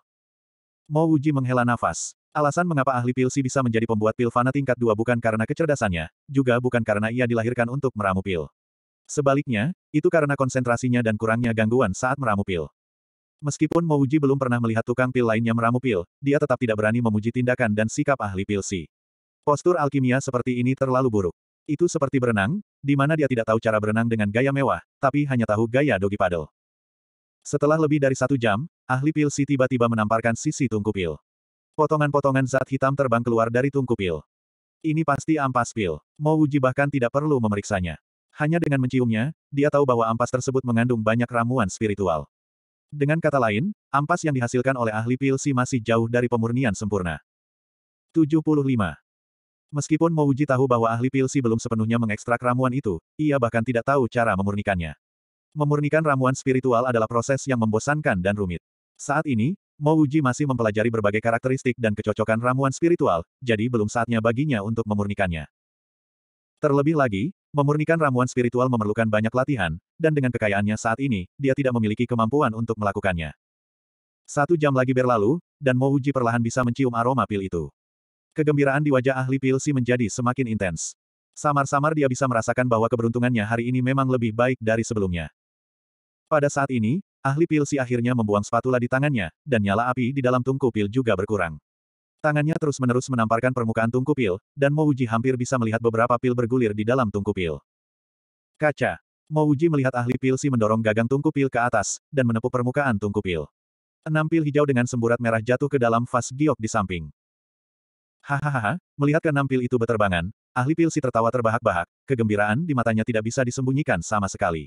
Mo Uji menghela nafas. Alasan mengapa ahli Pilsi bisa menjadi pembuat pil fana tingkat dua bukan karena kecerdasannya, juga bukan karena ia dilahirkan untuk meramu pil. Sebaliknya, itu karena konsentrasinya dan kurangnya gangguan saat meramu pil. Meskipun Mouji belum pernah melihat tukang pil lainnya meramu pil, dia tetap tidak berani memuji tindakan dan sikap ahli pilsi. Postur alkimia seperti ini terlalu buruk. Itu seperti berenang, di mana dia tidak tahu cara berenang dengan gaya mewah, tapi hanya tahu gaya dogi paddle. Setelah lebih dari satu jam, ahli pil si tiba-tiba menamparkan sisi tungku pil. Potongan-potongan zat hitam terbang keluar dari tungku pil. Ini pasti ampas pil. Mau uji bahkan tidak perlu memeriksanya. Hanya dengan menciumnya, dia tahu bahwa ampas tersebut mengandung banyak ramuan spiritual. Dengan kata lain, ampas yang dihasilkan oleh ahli pil si masih jauh dari pemurnian sempurna. 75. Meskipun Mouji tahu bahwa ahli pilsi belum sepenuhnya mengekstrak ramuan itu, ia bahkan tidak tahu cara memurnikannya. Memurnikan ramuan spiritual adalah proses yang membosankan dan rumit. Saat ini, Mouji masih mempelajari berbagai karakteristik dan kecocokan ramuan spiritual, jadi belum saatnya baginya untuk memurnikannya. Terlebih lagi, memurnikan ramuan spiritual memerlukan banyak latihan, dan dengan kekayaannya saat ini, dia tidak memiliki kemampuan untuk melakukannya. Satu jam lagi berlalu, dan Mouji perlahan bisa mencium aroma pil itu. Kegembiraan di wajah ahli Pilsi menjadi semakin intens. Samar-samar dia bisa merasakan bahwa keberuntungannya hari ini memang lebih baik dari sebelumnya. Pada saat ini, ahli Pilsi akhirnya membuang spatula di tangannya, dan nyala api di dalam tungku pil juga berkurang. Tangannya terus-menerus menamparkan permukaan tungku pil, dan Mouji hampir bisa melihat beberapa pil bergulir di dalam tungku pil. Kaca. Mouji melihat ahli Pilsi mendorong gagang tungku pil ke atas, dan menepuk permukaan tungku pil. Enam pil hijau dengan semburat merah jatuh ke dalam vas giok di samping. Hahaha, melihat keenam pil itu beterbangan, ahli pil si tertawa terbahak-bahak, kegembiraan di matanya tidak bisa disembunyikan sama sekali.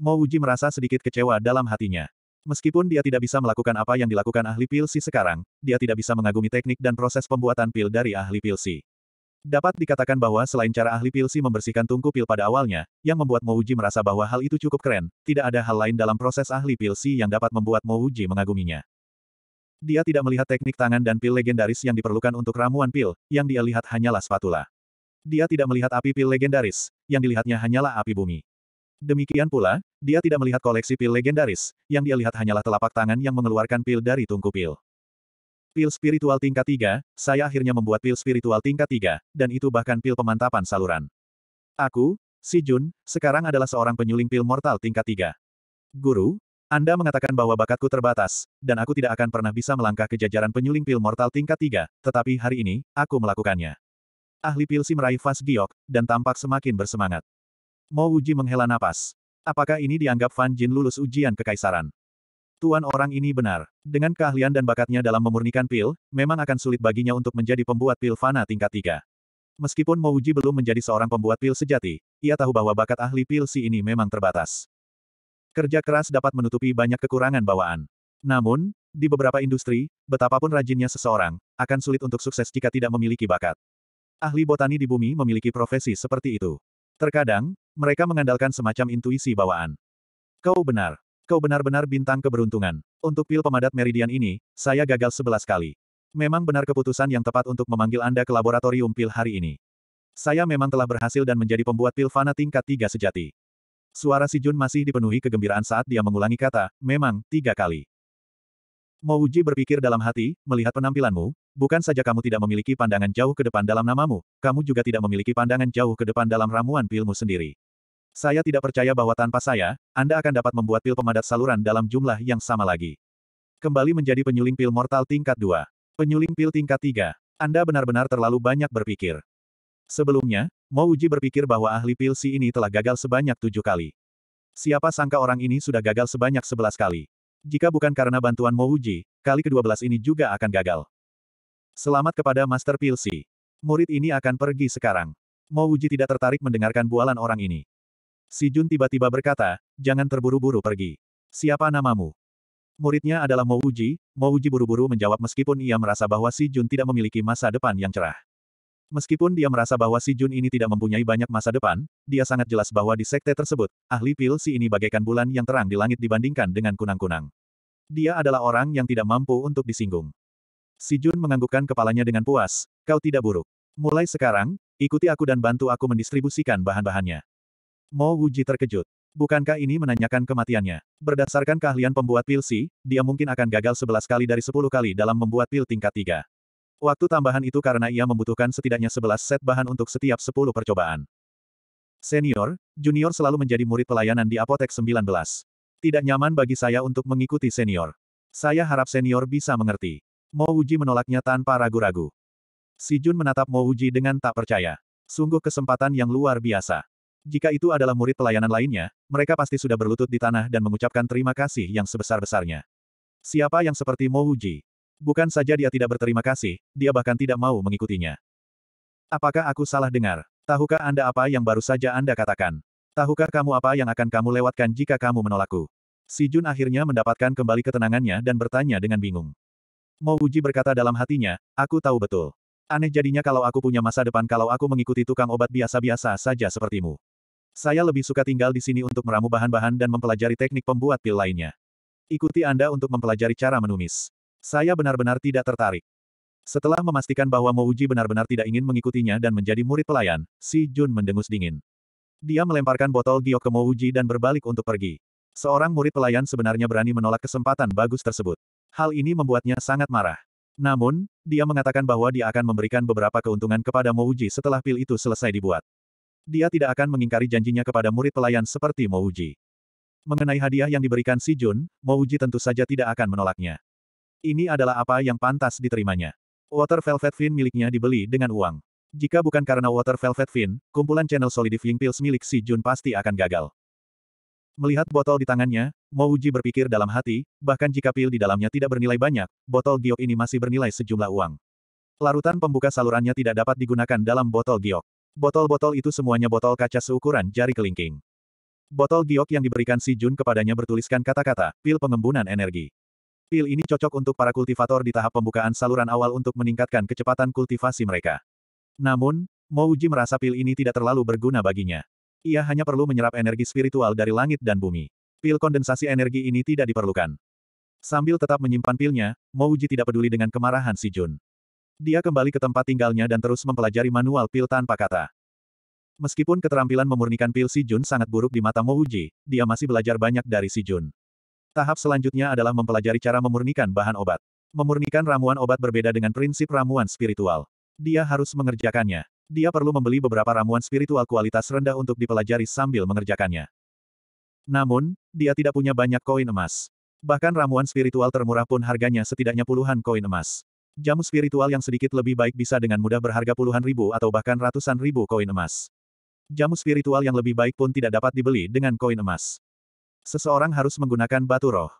Mo Uji merasa sedikit kecewa dalam hatinya. Meskipun dia tidak bisa melakukan apa yang dilakukan ahli pil si sekarang, dia tidak bisa mengagumi teknik dan proses pembuatan pil dari ahli pil si. Dapat dikatakan bahwa selain cara ahli pil si membersihkan tungku pil pada awalnya, yang membuat Mo Uji merasa bahwa hal itu cukup keren, tidak ada hal lain dalam proses ahli pil si yang dapat membuat Mo Uji mengaguminya. Dia tidak melihat teknik tangan dan pil legendaris yang diperlukan untuk ramuan pil, yang dia lihat hanyalah spatula. Dia tidak melihat api pil legendaris, yang dilihatnya hanyalah api bumi. Demikian pula, dia tidak melihat koleksi pil legendaris, yang dia lihat hanyalah telapak tangan yang mengeluarkan pil dari tungku pil. Pil spiritual tingkat 3, saya akhirnya membuat pil spiritual tingkat 3, dan itu bahkan pil pemantapan saluran. Aku, Si Jun, sekarang adalah seorang penyuling pil mortal tingkat 3. Guru, anda mengatakan bahwa bakatku terbatas, dan aku tidak akan pernah bisa melangkah ke jajaran penyuling pil mortal tingkat 3, tetapi hari ini, aku melakukannya. Ahli pil si meraih Fas Giok, dan tampak semakin bersemangat. Mo Wuji menghela napas. Apakah ini dianggap Fan Jin lulus ujian kekaisaran? Tuan orang ini benar. Dengan keahlian dan bakatnya dalam memurnikan pil, memang akan sulit baginya untuk menjadi pembuat pil fana tingkat 3. Meskipun Mo belum menjadi seorang pembuat pil sejati, ia tahu bahwa bakat ahli pil si ini memang terbatas. Kerja keras dapat menutupi banyak kekurangan bawaan. Namun, di beberapa industri, betapapun rajinnya seseorang, akan sulit untuk sukses jika tidak memiliki bakat. Ahli botani di bumi memiliki profesi seperti itu. Terkadang, mereka mengandalkan semacam intuisi bawaan. Kau benar. Kau benar-benar bintang keberuntungan. Untuk pil pemadat meridian ini, saya gagal sebelas kali. Memang benar keputusan yang tepat untuk memanggil Anda ke laboratorium pil hari ini. Saya memang telah berhasil dan menjadi pembuat pil Fana tingkat tiga sejati. Suara si Jun masih dipenuhi kegembiraan saat dia mengulangi kata, memang, tiga kali. Mo Uji berpikir dalam hati, melihat penampilanmu, bukan saja kamu tidak memiliki pandangan jauh ke depan dalam namamu, kamu juga tidak memiliki pandangan jauh ke depan dalam ramuan pilmu sendiri. Saya tidak percaya bahwa tanpa saya, Anda akan dapat membuat pil pemadat saluran dalam jumlah yang sama lagi. Kembali menjadi penyuling pil mortal tingkat 2. Penyuling pil tingkat 3. Anda benar-benar terlalu banyak berpikir. Sebelumnya, Mo Uji berpikir bahwa ahli pil si ini telah gagal sebanyak tujuh kali. Siapa sangka orang ini sudah gagal sebanyak sebelas kali. Jika bukan karena bantuan Mo Uji, kali kedua belas ini juga akan gagal. Selamat kepada Master Pil Si. Murid ini akan pergi sekarang. Mo Uji tidak tertarik mendengarkan bualan orang ini. Si Jun tiba-tiba berkata, jangan terburu-buru pergi. Siapa namamu? Muridnya adalah Mo Uji, Mo Uji buru-buru menjawab meskipun ia merasa bahwa Si Jun tidak memiliki masa depan yang cerah. Meskipun dia merasa bahwa si Jun ini tidak mempunyai banyak masa depan, dia sangat jelas bahwa di sekte tersebut, ahli pil si ini bagaikan bulan yang terang di langit dibandingkan dengan kunang-kunang. Dia adalah orang yang tidak mampu untuk disinggung. Si Jun menganggukkan kepalanya dengan puas, kau tidak buruk. Mulai sekarang, ikuti aku dan bantu aku mendistribusikan bahan-bahannya. Mo Wuji terkejut. Bukankah ini menanyakan kematiannya? Berdasarkan keahlian pembuat pil si, dia mungkin akan gagal 11 kali dari 10 kali dalam membuat pil tingkat 3. Waktu tambahan itu karena ia membutuhkan setidaknya 11 set bahan untuk setiap 10 percobaan. Senior, junior selalu menjadi murid pelayanan di Apotek 19. Tidak nyaman bagi saya untuk mengikuti senior. Saya harap senior bisa mengerti. Mo Uji menolaknya tanpa ragu-ragu. Si Jun menatap Mo Uji dengan tak percaya. Sungguh kesempatan yang luar biasa. Jika itu adalah murid pelayanan lainnya, mereka pasti sudah berlutut di tanah dan mengucapkan terima kasih yang sebesar-besarnya. Siapa yang seperti Mo Uji? Bukan saja dia tidak berterima kasih, dia bahkan tidak mau mengikutinya. Apakah aku salah dengar? Tahukah Anda apa yang baru saja Anda katakan? Tahukah kamu apa yang akan kamu lewatkan jika kamu menolakku? Si Jun akhirnya mendapatkan kembali ketenangannya dan bertanya dengan bingung. Mo Uji berkata dalam hatinya, aku tahu betul. Aneh jadinya kalau aku punya masa depan kalau aku mengikuti tukang obat biasa-biasa saja sepertimu. Saya lebih suka tinggal di sini untuk meramu bahan-bahan dan mempelajari teknik pembuat pil lainnya. Ikuti Anda untuk mempelajari cara menumis. Saya benar-benar tidak tertarik. Setelah memastikan bahwa Mouji benar-benar tidak ingin mengikutinya dan menjadi murid pelayan, Si Jun mendengus dingin. Dia melemparkan botol giok ke Mouji dan berbalik untuk pergi. Seorang murid pelayan sebenarnya berani menolak kesempatan bagus tersebut. Hal ini membuatnya sangat marah. Namun, dia mengatakan bahwa dia akan memberikan beberapa keuntungan kepada Mouji setelah pil itu selesai dibuat. Dia tidak akan mengingkari janjinya kepada murid pelayan seperti Mouji. Mengenai hadiah yang diberikan Si Jun, Mouji tentu saja tidak akan menolaknya. Ini adalah apa yang pantas diterimanya. Water Velvet Fin miliknya dibeli dengan uang. Jika bukan karena Water Velvet Fin, kumpulan channel solidifying pills milik si Jun pasti akan gagal. Melihat botol di tangannya, Mo Uji berpikir dalam hati, bahkan jika pil di dalamnya tidak bernilai banyak, botol giok ini masih bernilai sejumlah uang. Larutan pembuka salurannya tidak dapat digunakan dalam botol giok. Botol-botol itu semuanya botol kaca seukuran jari kelingking. Botol giok yang diberikan Si Jun kepadanya bertuliskan kata-kata, pil pengembunan energi. Pil ini cocok untuk para kultivator di tahap pembukaan saluran awal untuk meningkatkan kecepatan kultivasi mereka. Namun, Mouji merasa pil ini tidak terlalu berguna baginya. Ia hanya perlu menyerap energi spiritual dari langit dan bumi. Pil kondensasi energi ini tidak diperlukan. Sambil tetap menyimpan pilnya, Mouji tidak peduli dengan kemarahan si Jun. Dia kembali ke tempat tinggalnya dan terus mempelajari manual pil tanpa kata. Meskipun keterampilan memurnikan pil si Jun sangat buruk di mata Mouji, dia masih belajar banyak dari si Jun. Tahap selanjutnya adalah mempelajari cara memurnikan bahan obat. Memurnikan ramuan obat berbeda dengan prinsip ramuan spiritual. Dia harus mengerjakannya. Dia perlu membeli beberapa ramuan spiritual kualitas rendah untuk dipelajari sambil mengerjakannya. Namun, dia tidak punya banyak koin emas. Bahkan ramuan spiritual termurah pun harganya setidaknya puluhan koin emas. Jamu spiritual yang sedikit lebih baik bisa dengan mudah berharga puluhan ribu atau bahkan ratusan ribu koin emas. Jamu spiritual yang lebih baik pun tidak dapat dibeli dengan koin emas. Seseorang harus menggunakan batu roh.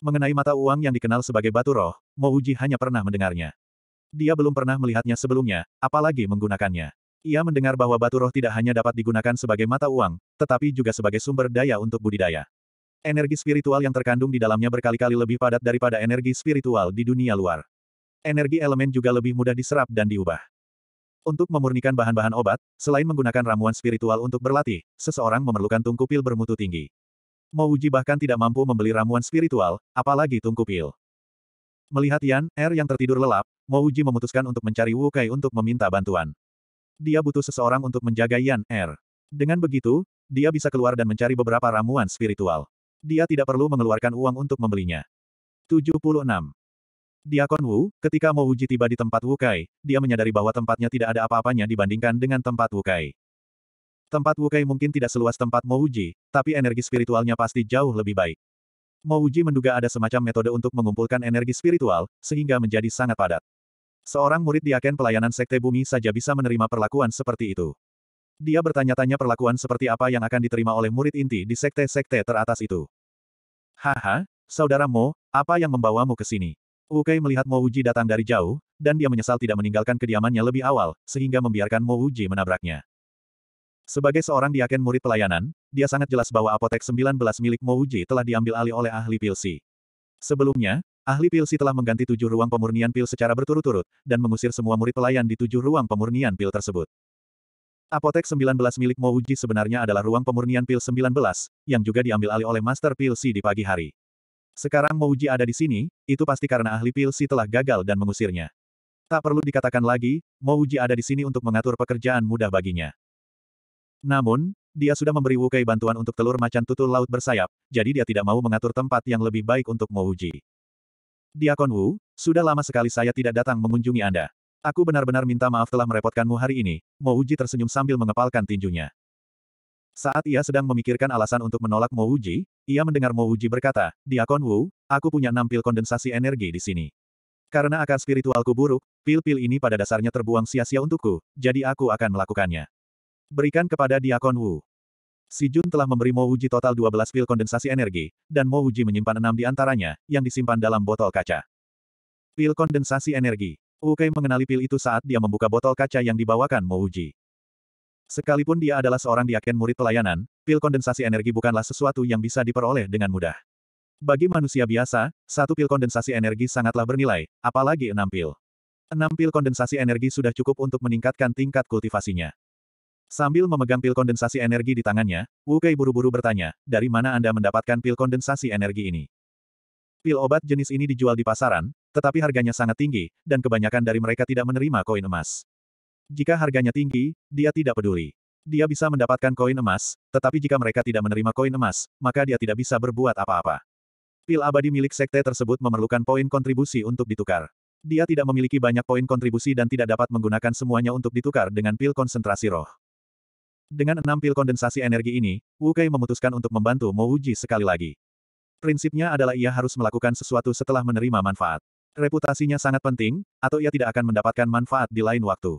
Mengenai mata uang yang dikenal sebagai batu roh, Mouji hanya pernah mendengarnya. Dia belum pernah melihatnya sebelumnya, apalagi menggunakannya. Ia mendengar bahwa batu roh tidak hanya dapat digunakan sebagai mata uang, tetapi juga sebagai sumber daya untuk budidaya. Energi spiritual yang terkandung di dalamnya berkali-kali lebih padat daripada energi spiritual di dunia luar. Energi elemen juga lebih mudah diserap dan diubah. Untuk memurnikan bahan-bahan obat, selain menggunakan ramuan spiritual untuk berlatih, seseorang memerlukan tungku pil bermutu tinggi. Mo Uji bahkan tidak mampu membeli ramuan spiritual, apalagi tungku pil. Melihat Yan Er yang tertidur lelap, Mo Uji memutuskan untuk mencari Wu Kai untuk meminta bantuan. Dia butuh seseorang untuk menjaga Yan Er. Dengan begitu, dia bisa keluar dan mencari beberapa ramuan spiritual. Dia tidak perlu mengeluarkan uang untuk membelinya. 76. Diakon Wu, ketika Mo Uji tiba di tempat Wu Kai, dia menyadari bahwa tempatnya tidak ada apa-apanya dibandingkan dengan tempat Wu Kai. Tempat Wukai mungkin tidak seluas tempat Mouji, tapi energi spiritualnya pasti jauh lebih baik. Mouji menduga ada semacam metode untuk mengumpulkan energi spiritual, sehingga menjadi sangat padat. Seorang murid di Aken pelayanan Sekte Bumi saja bisa menerima perlakuan seperti itu. Dia bertanya-tanya perlakuan seperti apa yang akan diterima oleh murid inti di sekte-sekte teratas itu. Haha, saudara Mo, apa yang membawamu ke sini? Wukai melihat Mo Uji datang dari jauh, dan dia menyesal tidak meninggalkan kediamannya lebih awal, sehingga membiarkan Mo Uji menabraknya. Sebagai seorang diaken murid pelayanan, dia sangat jelas bahwa apotek 19 milik Mouji telah diambil alih oleh ahli pilsi. Sebelumnya, ahli pilsi telah mengganti tujuh ruang pemurnian pil secara berturut-turut, dan mengusir semua murid pelayan di tujuh ruang pemurnian pil tersebut. Apotek 19 milik Mouji sebenarnya adalah ruang pemurnian pil 19, yang juga diambil alih oleh Master Pilsi di pagi hari. Sekarang Mouji ada di sini, itu pasti karena ahli Pilsi telah gagal dan mengusirnya. Tak perlu dikatakan lagi, Mouji ada di sini untuk mengatur pekerjaan mudah baginya. Namun, dia sudah memberi Wu bantuan untuk telur macan tutul laut bersayap, jadi dia tidak mau mengatur tempat yang lebih baik untuk Mouji. Diakon Wu, sudah lama sekali saya tidak datang mengunjungi Anda. Aku benar-benar minta maaf telah merepotkanmu hari ini, Mouji tersenyum sambil mengepalkan tinjunya. Saat ia sedang memikirkan alasan untuk menolak Mouji, ia mendengar Mouji berkata, Diakon Wu, aku punya enam pil kondensasi energi di sini. Karena akar spiritualku buruk, pil-pil ini pada dasarnya terbuang sia-sia untukku, jadi aku akan melakukannya. Berikan kepada Diakon Wu. Si Jun telah memberi Mo Wuji total 12 pil kondensasi energi, dan Mo Wuji menyimpan enam di antaranya, yang disimpan dalam botol kaca. Pil kondensasi energi. Ukei mengenali pil itu saat dia membuka botol kaca yang dibawakan Mo Wuji. Sekalipun dia adalah seorang diaken murid pelayanan, pil kondensasi energi bukanlah sesuatu yang bisa diperoleh dengan mudah. Bagi manusia biasa, satu pil kondensasi energi sangatlah bernilai, apalagi enam pil. Enam pil kondensasi energi sudah cukup untuk meningkatkan tingkat kultivasinya. Sambil memegang pil kondensasi energi di tangannya, Wu Kei buru-buru bertanya, dari mana Anda mendapatkan pil kondensasi energi ini? Pil obat jenis ini dijual di pasaran, tetapi harganya sangat tinggi, dan kebanyakan dari mereka tidak menerima koin emas. Jika harganya tinggi, dia tidak peduli. Dia bisa mendapatkan koin emas, tetapi jika mereka tidak menerima koin emas, maka dia tidak bisa berbuat apa-apa. Pil abadi milik sekte tersebut memerlukan poin kontribusi untuk ditukar. Dia tidak memiliki banyak poin kontribusi dan tidak dapat menggunakan semuanya untuk ditukar dengan pil konsentrasi roh. Dengan enam pil kondensasi energi ini, Wu Kei memutuskan untuk membantu Mo Wuji sekali lagi. Prinsipnya adalah ia harus melakukan sesuatu setelah menerima manfaat. Reputasinya sangat penting, atau ia tidak akan mendapatkan manfaat di lain waktu.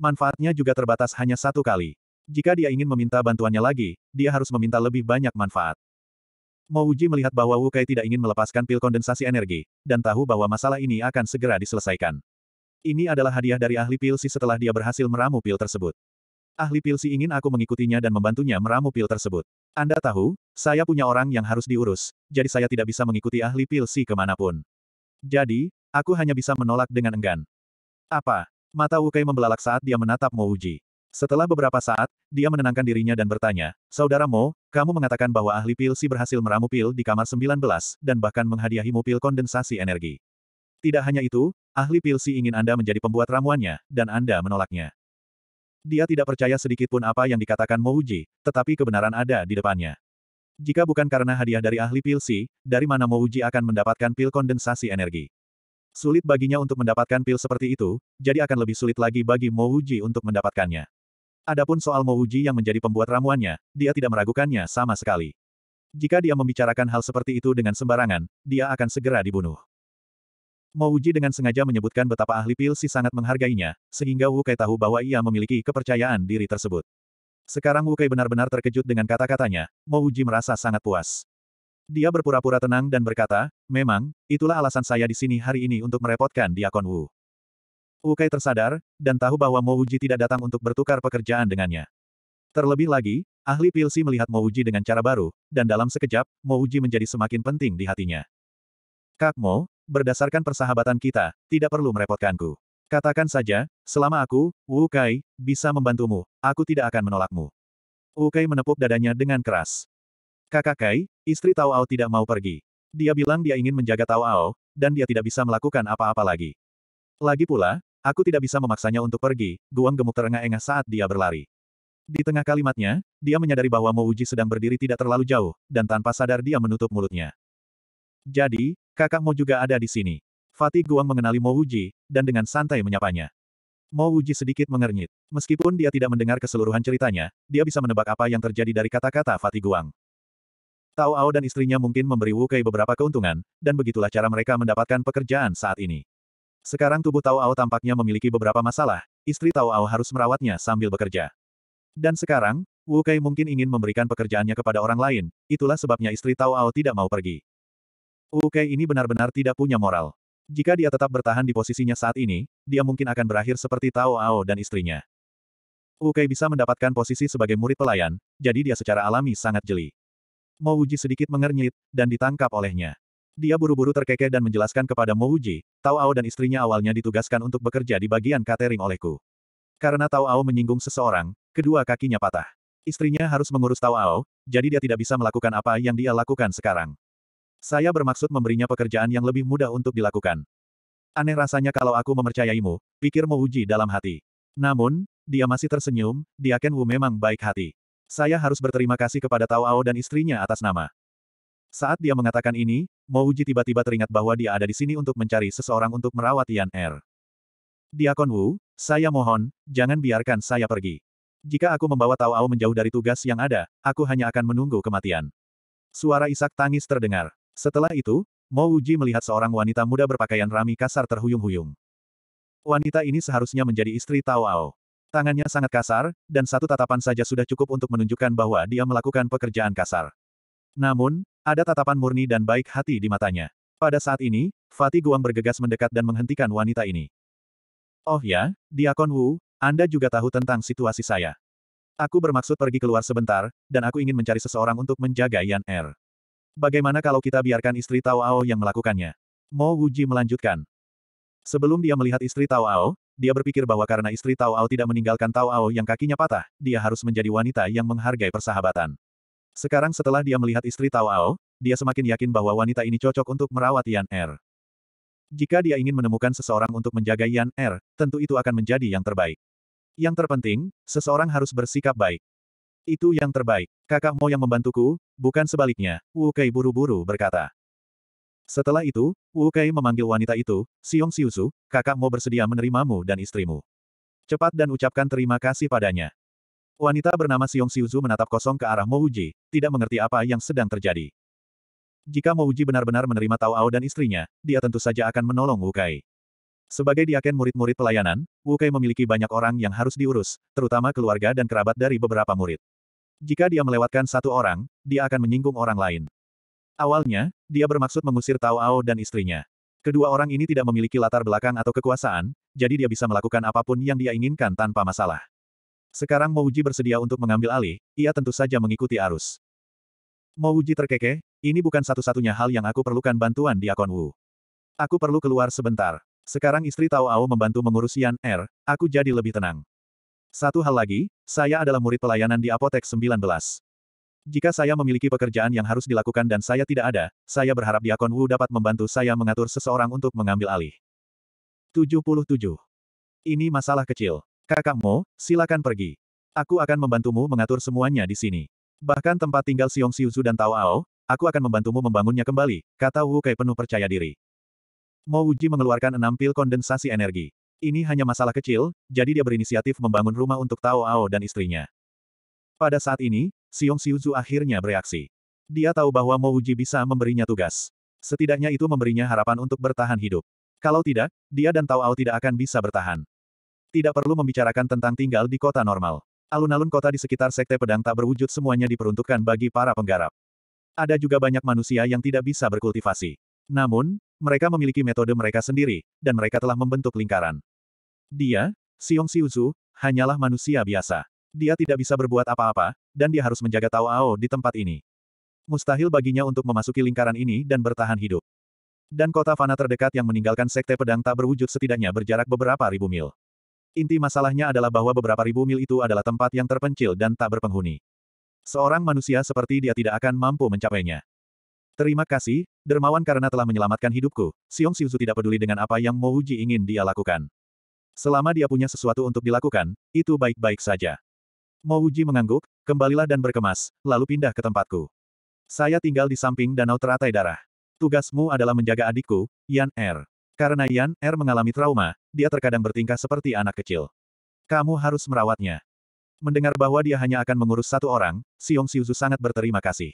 Manfaatnya juga terbatas hanya satu kali. Jika dia ingin meminta bantuannya lagi, dia harus meminta lebih banyak manfaat. Mo Wuji melihat bahwa Wu Kai tidak ingin melepaskan pil kondensasi energi, dan tahu bahwa masalah ini akan segera diselesaikan. Ini adalah hadiah dari ahli pil si setelah dia berhasil meramu pil tersebut. Ahli pil si ingin aku mengikutinya dan membantunya meramu pil tersebut. Anda tahu, saya punya orang yang harus diurus, jadi saya tidak bisa mengikuti ahli pil si kemanapun. Jadi, aku hanya bisa menolak dengan enggan. Apa? Mata Wukai membelalak saat dia menatap Mo Uji. Setelah beberapa saat, dia menenangkan dirinya dan bertanya, Saudara Mo, kamu mengatakan bahwa ahli pil si berhasil meramu pil di kamar 19, dan bahkan menghadiahimu pil kondensasi energi. Tidak hanya itu, ahli pil si ingin Anda menjadi pembuat ramuannya, dan Anda menolaknya. Dia tidak percaya sedikit pun apa yang dikatakan Mouji, tetapi kebenaran ada di depannya. Jika bukan karena hadiah dari ahli pil si, dari mana Mouji akan mendapatkan pil kondensasi energi? Sulit baginya untuk mendapatkan pil seperti itu, jadi akan lebih sulit lagi bagi Mouji untuk mendapatkannya. Adapun soal Mouji yang menjadi pembuat ramuannya, dia tidak meragukannya sama sekali. Jika dia membicarakan hal seperti itu dengan sembarangan, dia akan segera dibunuh. Mo Uji dengan sengaja menyebutkan betapa ahli Pilsi sangat menghargainya, sehingga Wu Kai tahu bahwa ia memiliki kepercayaan diri tersebut. Sekarang Wu Kai benar-benar terkejut dengan kata-katanya, Mo Uji merasa sangat puas. Dia berpura-pura tenang dan berkata, memang, itulah alasan saya di sini hari ini untuk merepotkan Diakon Wu. Wu Kai tersadar, dan tahu bahwa Mo Uji tidak datang untuk bertukar pekerjaan dengannya. Terlebih lagi, ahli Pilsi melihat Mo Uji dengan cara baru, dan dalam sekejap, Mo Uji menjadi semakin penting di hatinya. Kak Mo, berdasarkan persahabatan kita, tidak perlu merepotkanku. Katakan saja, selama aku, Wu Kai, bisa membantumu, aku tidak akan menolakmu. Wu Kai menepuk dadanya dengan keras. Kakak Kai, istri Tao Ao tidak mau pergi. Dia bilang dia ingin menjaga Tao Ao, dan dia tidak bisa melakukan apa-apa lagi. Lagi pula, aku tidak bisa memaksanya untuk pergi, Guang gemuk terengah-engah saat dia berlari. Di tengah kalimatnya, dia menyadari bahwa Mo Uji sedang berdiri tidak terlalu jauh, dan tanpa sadar dia menutup mulutnya. Jadi, Kakak Mo juga ada di sini. Fatih Guang mengenali Mo Wuji, dan dengan santai menyapanya. Mo Wuji sedikit mengernyit. Meskipun dia tidak mendengar keseluruhan ceritanya, dia bisa menebak apa yang terjadi dari kata-kata Fatih Guang. Tao Ao dan istrinya mungkin memberi Wu Kei beberapa keuntungan, dan begitulah cara mereka mendapatkan pekerjaan saat ini. Sekarang tubuh Tao Ao tampaknya memiliki beberapa masalah, istri Tao Ao harus merawatnya sambil bekerja. Dan sekarang, Wu Kai mungkin ingin memberikan pekerjaannya kepada orang lain, itulah sebabnya istri Tao Ao tidak mau pergi. Uke ini benar-benar tidak punya moral. Jika dia tetap bertahan di posisinya saat ini, dia mungkin akan berakhir seperti Tao Ao dan istrinya. Uke bisa mendapatkan posisi sebagai murid pelayan, jadi dia secara alami sangat jeli. Mouji sedikit mengernyit, dan ditangkap olehnya. Dia buru-buru terkekeh dan menjelaskan kepada Mouji, Tao Ao dan istrinya awalnya ditugaskan untuk bekerja di bagian catering olehku. Karena Tao Ao menyinggung seseorang, kedua kakinya patah. Istrinya harus mengurus Tao Ao, jadi dia tidak bisa melakukan apa yang dia lakukan sekarang. Saya bermaksud memberinya pekerjaan yang lebih mudah untuk dilakukan. Aneh rasanya kalau aku memercayaimu, pikir Mouji dalam hati. Namun, dia masih tersenyum, dia Ken Wu memang baik hati. Saya harus berterima kasih kepada Tao Ao dan istrinya atas nama. Saat dia mengatakan ini, Mouji tiba-tiba teringat bahwa dia ada di sini untuk mencari seseorang untuk merawat Yan Er. Diakon Wu, saya mohon, jangan biarkan saya pergi. Jika aku membawa Tao Ao menjauh dari tugas yang ada, aku hanya akan menunggu kematian. Suara isak tangis terdengar. Setelah itu, Mo Uji melihat seorang wanita muda berpakaian rami kasar terhuyung-huyung. Wanita ini seharusnya menjadi istri Tao Ao. Tangannya sangat kasar, dan satu tatapan saja sudah cukup untuk menunjukkan bahwa dia melakukan pekerjaan kasar. Namun, ada tatapan murni dan baik hati di matanya. Pada saat ini, Fatih Guang bergegas mendekat dan menghentikan wanita ini. Oh ya, Diakon Wu, Anda juga tahu tentang situasi saya. Aku bermaksud pergi keluar sebentar, dan aku ingin mencari seseorang untuk menjaga Yan Er. Bagaimana kalau kita biarkan istri Tao Ao yang melakukannya? Mo Wuji melanjutkan. Sebelum dia melihat istri Tao Ao, dia berpikir bahwa karena istri Tao Ao tidak meninggalkan Tao Ao yang kakinya patah, dia harus menjadi wanita yang menghargai persahabatan. Sekarang setelah dia melihat istri Tao Ao, dia semakin yakin bahwa wanita ini cocok untuk merawat Yan Er. Jika dia ingin menemukan seseorang untuk menjaga Yan Er, tentu itu akan menjadi yang terbaik. Yang terpenting, seseorang harus bersikap baik. Itu yang terbaik. Kakak Mo yang membantuku, bukan sebaliknya, Wu Kai buru-buru berkata. Setelah itu, Wu Kai memanggil wanita itu, Siong Siusu, kakak Mo bersedia menerimamu dan istrimu. Cepat dan ucapkan terima kasih padanya. Wanita bernama Siong Siuzu menatap kosong ke arah Mo Uji, tidak mengerti apa yang sedang terjadi. Jika Mo Uji benar-benar menerima Tao Ao dan istrinya, dia tentu saja akan menolong Wu Kai. Sebagai diaken murid-murid pelayanan, Wu Kai memiliki banyak orang yang harus diurus, terutama keluarga dan kerabat dari beberapa murid. Jika dia melewatkan satu orang, dia akan menyinggung orang lain. Awalnya, dia bermaksud mengusir Tao Ao dan istrinya. Kedua orang ini tidak memiliki latar belakang atau kekuasaan, jadi dia bisa melakukan apapun yang dia inginkan tanpa masalah. Sekarang Mouji bersedia untuk mengambil alih, ia tentu saja mengikuti arus. Mouji terkekeh, ini bukan satu-satunya hal yang aku perlukan bantuan di Akon Wu. Aku perlu keluar sebentar. Sekarang istri Tao Ao membantu mengurus Yan Er, aku jadi lebih tenang. Satu hal lagi, saya adalah murid pelayanan di Apotek 19. Jika saya memiliki pekerjaan yang harus dilakukan dan saya tidak ada, saya berharap Diakon Wu dapat membantu saya mengatur seseorang untuk mengambil alih. 77. Ini masalah kecil. Kakak Mo, silakan pergi. Aku akan membantumu mengatur semuanya di sini. Bahkan tempat tinggal Siung Siuzu dan Tao Ao, aku akan membantumu membangunnya kembali, kata Wu Kai penuh percaya diri. Mo Wuji mengeluarkan enam pil kondensasi energi. Ini hanya masalah kecil, jadi dia berinisiatif membangun rumah untuk Tao Ao dan istrinya. Pada saat ini, Siung Siuzu akhirnya bereaksi. Dia tahu bahwa Mo Uji bisa memberinya tugas. Setidaknya itu memberinya harapan untuk bertahan hidup. Kalau tidak, dia dan Tao Ao tidak akan bisa bertahan. Tidak perlu membicarakan tentang tinggal di kota normal. Alun-alun kota di sekitar Sekte Pedang tak berwujud semuanya diperuntukkan bagi para penggarap. Ada juga banyak manusia yang tidak bisa berkultivasi. Namun, mereka memiliki metode mereka sendiri, dan mereka telah membentuk lingkaran. Dia, Siung Siuzu, hanyalah manusia biasa. Dia tidak bisa berbuat apa-apa, dan dia harus menjaga Tao Ao di tempat ini. Mustahil baginya untuk memasuki lingkaran ini dan bertahan hidup. Dan kota fana terdekat yang meninggalkan sekte pedang tak berwujud setidaknya berjarak beberapa ribu mil. Inti masalahnya adalah bahwa beberapa ribu mil itu adalah tempat yang terpencil dan tak berpenghuni. Seorang manusia seperti dia tidak akan mampu mencapainya. Terima kasih, dermawan karena telah menyelamatkan hidupku. Siung Siuzu tidak peduli dengan apa yang Mo Uji ingin dia lakukan. Selama dia punya sesuatu untuk dilakukan, itu baik-baik saja. Mouji mengangguk, kembalilah dan berkemas, lalu pindah ke tempatku. Saya tinggal di samping danau teratai darah. Tugasmu adalah menjaga adikku, Yan Er. Karena Yan Er mengalami trauma, dia terkadang bertingkah seperti anak kecil. Kamu harus merawatnya. Mendengar bahwa dia hanya akan mengurus satu orang, Siung Siuzu sangat berterima kasih.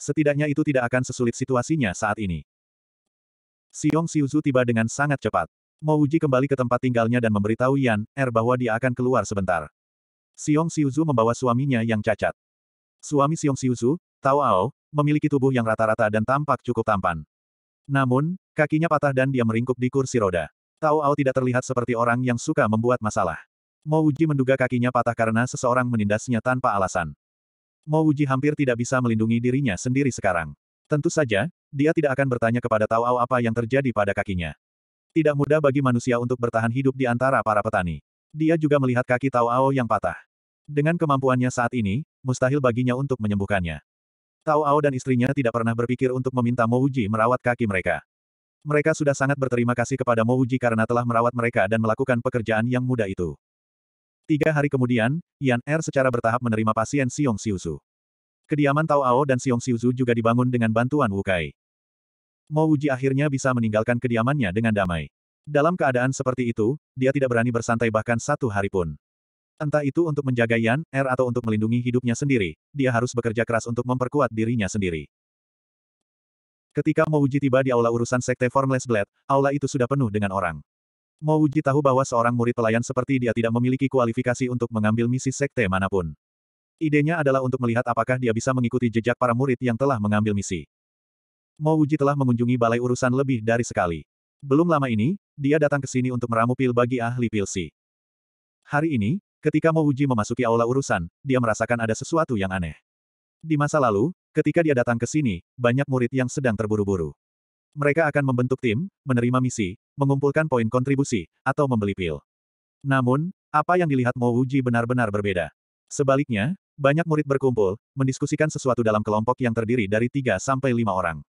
Setidaknya itu tidak akan sesulit situasinya saat ini. Siung Siuzu tiba dengan sangat cepat. Mao Uji kembali ke tempat tinggalnya dan memberitahu Yan Er bahwa dia akan keluar sebentar. Xiong Siuzu membawa suaminya yang cacat. Suami Xiong Siuzu, Tao Ao, memiliki tubuh yang rata-rata dan tampak cukup tampan. Namun, kakinya patah dan dia meringkuk di kursi roda. Tao Ao tidak terlihat seperti orang yang suka membuat masalah. Mo Uji menduga kakinya patah karena seseorang menindasnya tanpa alasan. Mo Uji hampir tidak bisa melindungi dirinya sendiri sekarang. Tentu saja, dia tidak akan bertanya kepada Tao Ao apa yang terjadi pada kakinya. Tidak mudah bagi manusia untuk bertahan hidup di antara para petani. Dia juga melihat kaki Tao Ao yang patah. Dengan kemampuannya saat ini, mustahil baginya untuk menyembuhkannya. Tao Ao dan istrinya tidak pernah berpikir untuk meminta Mo Uji merawat kaki mereka. Mereka sudah sangat berterima kasih kepada Mo Uji karena telah merawat mereka dan melakukan pekerjaan yang mudah itu. Tiga hari kemudian, Yan Er secara bertahap menerima pasien Siung Siusu. Kediaman Tao Ao dan Siung Siusu juga dibangun dengan bantuan Wukai. Mo Wuji akhirnya bisa meninggalkan kediamannya dengan damai. Dalam keadaan seperti itu, dia tidak berani bersantai bahkan satu hari pun. Entah itu untuk menjaga Yan, Er atau untuk melindungi hidupnya sendiri, dia harus bekerja keras untuk memperkuat dirinya sendiri. Ketika Mo Wuji tiba di aula urusan Sekte Formless Blade, aula itu sudah penuh dengan orang. Mo Wuji tahu bahwa seorang murid pelayan seperti dia tidak memiliki kualifikasi untuk mengambil misi sekte manapun. Idenya adalah untuk melihat apakah dia bisa mengikuti jejak para murid yang telah mengambil misi. Mo Wuji telah mengunjungi balai urusan lebih dari sekali. Belum lama ini, dia datang ke sini untuk meramu pil bagi ahli pilsi. Hari ini, ketika Mo Wuji memasuki aula urusan, dia merasakan ada sesuatu yang aneh. Di masa lalu, ketika dia datang ke sini, banyak murid yang sedang terburu-buru. Mereka akan membentuk tim, menerima misi, mengumpulkan poin kontribusi, atau membeli pil. Namun, apa yang dilihat Mo Wuji benar-benar berbeda. Sebaliknya, banyak murid berkumpul, mendiskusikan sesuatu dalam kelompok yang terdiri dari 3 sampai 5 orang.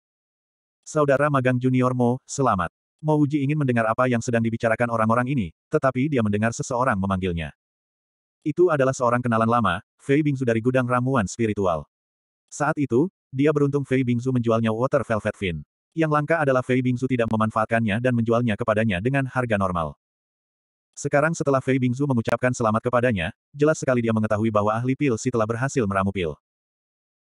Saudara magang junior Mo, selamat. Mo Uji ingin mendengar apa yang sedang dibicarakan orang-orang ini, tetapi dia mendengar seseorang memanggilnya. Itu adalah seorang kenalan lama, Fei Bingzu dari gudang ramuan spiritual. Saat itu, dia beruntung Fei Bingzu menjualnya Water Velvet Fin. Yang langka adalah Fei Bingzu tidak memanfaatkannya dan menjualnya kepadanya dengan harga normal. Sekarang setelah Fei Bingzu mengucapkan selamat kepadanya, jelas sekali dia mengetahui bahwa ahli pil si telah berhasil meramu pil.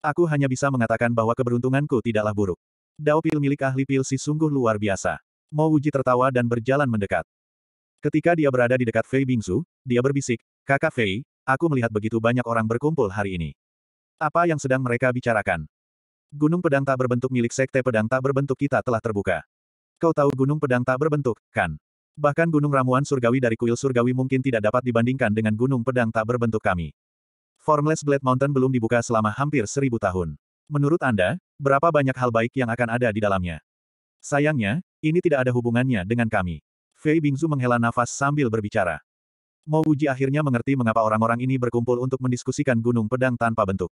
Aku hanya bisa mengatakan bahwa keberuntunganku tidaklah buruk. Dao pil milik ahli pil si sungguh luar biasa. Mo Wuji tertawa dan berjalan mendekat. Ketika dia berada di dekat Fei Bingzu, dia berbisik, Kakak Fei, aku melihat begitu banyak orang berkumpul hari ini. Apa yang sedang mereka bicarakan? Gunung pedang tak berbentuk milik sekte pedang tak berbentuk kita telah terbuka. Kau tahu gunung pedang tak berbentuk, kan? Bahkan gunung ramuan surgawi dari kuil surgawi mungkin tidak dapat dibandingkan dengan gunung pedang tak berbentuk kami. Formless Blade Mountain belum dibuka selama hampir seribu tahun. Menurut Anda, Berapa banyak hal baik yang akan ada di dalamnya. Sayangnya, ini tidak ada hubungannya dengan kami. Fei Bingzu menghela nafas sambil berbicara. Mo Wuji akhirnya mengerti mengapa orang-orang ini berkumpul untuk mendiskusikan gunung pedang tanpa bentuk.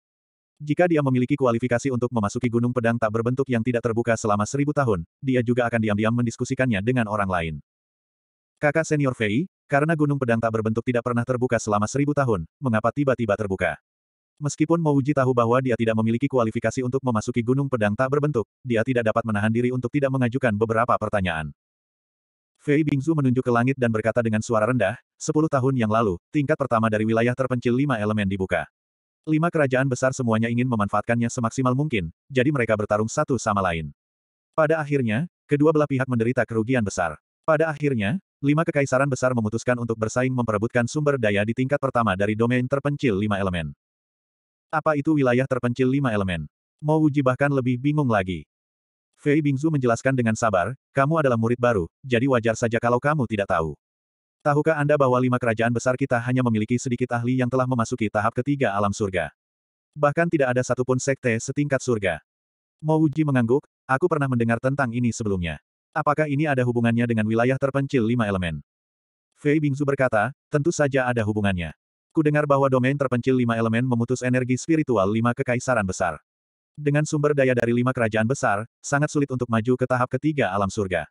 Jika dia memiliki kualifikasi untuk memasuki gunung pedang tak berbentuk yang tidak terbuka selama seribu tahun, dia juga akan diam-diam mendiskusikannya dengan orang lain. Kakak senior Fei, karena gunung pedang tak berbentuk tidak pernah terbuka selama seribu tahun, mengapa tiba-tiba terbuka? Meskipun Mouji tahu bahwa dia tidak memiliki kualifikasi untuk memasuki gunung pedang tak berbentuk, dia tidak dapat menahan diri untuk tidak mengajukan beberapa pertanyaan. Fei Bingzu menunjuk ke langit dan berkata dengan suara rendah, sepuluh tahun yang lalu, tingkat pertama dari wilayah terpencil lima elemen dibuka. Lima kerajaan besar semuanya ingin memanfaatkannya semaksimal mungkin, jadi mereka bertarung satu sama lain. Pada akhirnya, kedua belah pihak menderita kerugian besar. Pada akhirnya, lima kekaisaran besar memutuskan untuk bersaing memperebutkan sumber daya di tingkat pertama dari domain terpencil lima elemen. Apa itu wilayah terpencil lima elemen? Mau Uji bahkan lebih bingung lagi. Fei Bingzu menjelaskan dengan sabar, kamu adalah murid baru, jadi wajar saja kalau kamu tidak tahu. Tahukah Anda bahwa lima kerajaan besar kita hanya memiliki sedikit ahli yang telah memasuki tahap ketiga alam surga? Bahkan tidak ada satupun sekte setingkat surga. Mo Uji mengangguk, aku pernah mendengar tentang ini sebelumnya. Apakah ini ada hubungannya dengan wilayah terpencil lima elemen? Fei Bingzu berkata, tentu saja ada hubungannya. Ku dengar bahwa domain terpencil lima elemen memutus energi spiritual lima kekaisaran besar. Dengan sumber daya dari lima kerajaan besar, sangat sulit untuk maju ke tahap ketiga alam surga.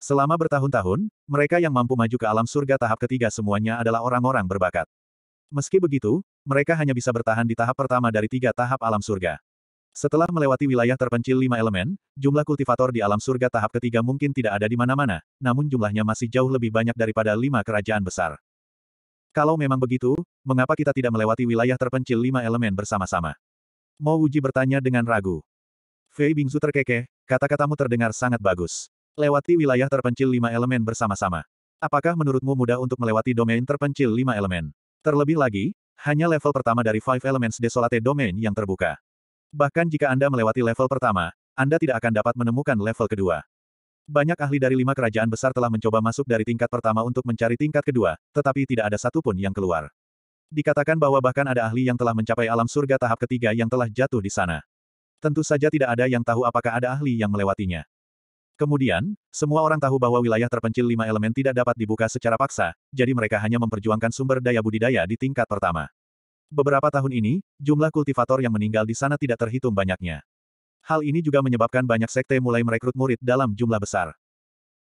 Selama bertahun-tahun, mereka yang mampu maju ke alam surga tahap ketiga semuanya adalah orang-orang berbakat. Meski begitu, mereka hanya bisa bertahan di tahap pertama dari tiga tahap alam surga. Setelah melewati wilayah terpencil lima elemen, jumlah kultivator di alam surga tahap ketiga mungkin tidak ada di mana-mana, namun jumlahnya masih jauh lebih banyak daripada lima kerajaan besar. Kalau memang begitu, mengapa kita tidak melewati wilayah terpencil lima elemen bersama-sama? Mo Wuji bertanya dengan ragu. Fei Bingsu terkekeh, kata-katamu terdengar sangat bagus. Lewati wilayah terpencil lima elemen bersama-sama. Apakah menurutmu mudah untuk melewati domain terpencil lima elemen? Terlebih lagi, hanya level pertama dari Five Elements Desolate Domain yang terbuka. Bahkan jika Anda melewati level pertama, Anda tidak akan dapat menemukan level kedua. Banyak ahli dari lima kerajaan besar telah mencoba masuk dari tingkat pertama untuk mencari tingkat kedua, tetapi tidak ada satupun yang keluar. Dikatakan bahwa bahkan ada ahli yang telah mencapai alam surga tahap ketiga yang telah jatuh di sana. Tentu saja tidak ada yang tahu apakah ada ahli yang melewatinya. Kemudian, semua orang tahu bahwa wilayah terpencil lima elemen tidak dapat dibuka secara paksa, jadi mereka hanya memperjuangkan sumber daya budidaya di tingkat pertama. Beberapa tahun ini, jumlah kultivator yang meninggal di sana tidak terhitung banyaknya. Hal ini juga menyebabkan banyak sekte mulai merekrut murid dalam jumlah besar.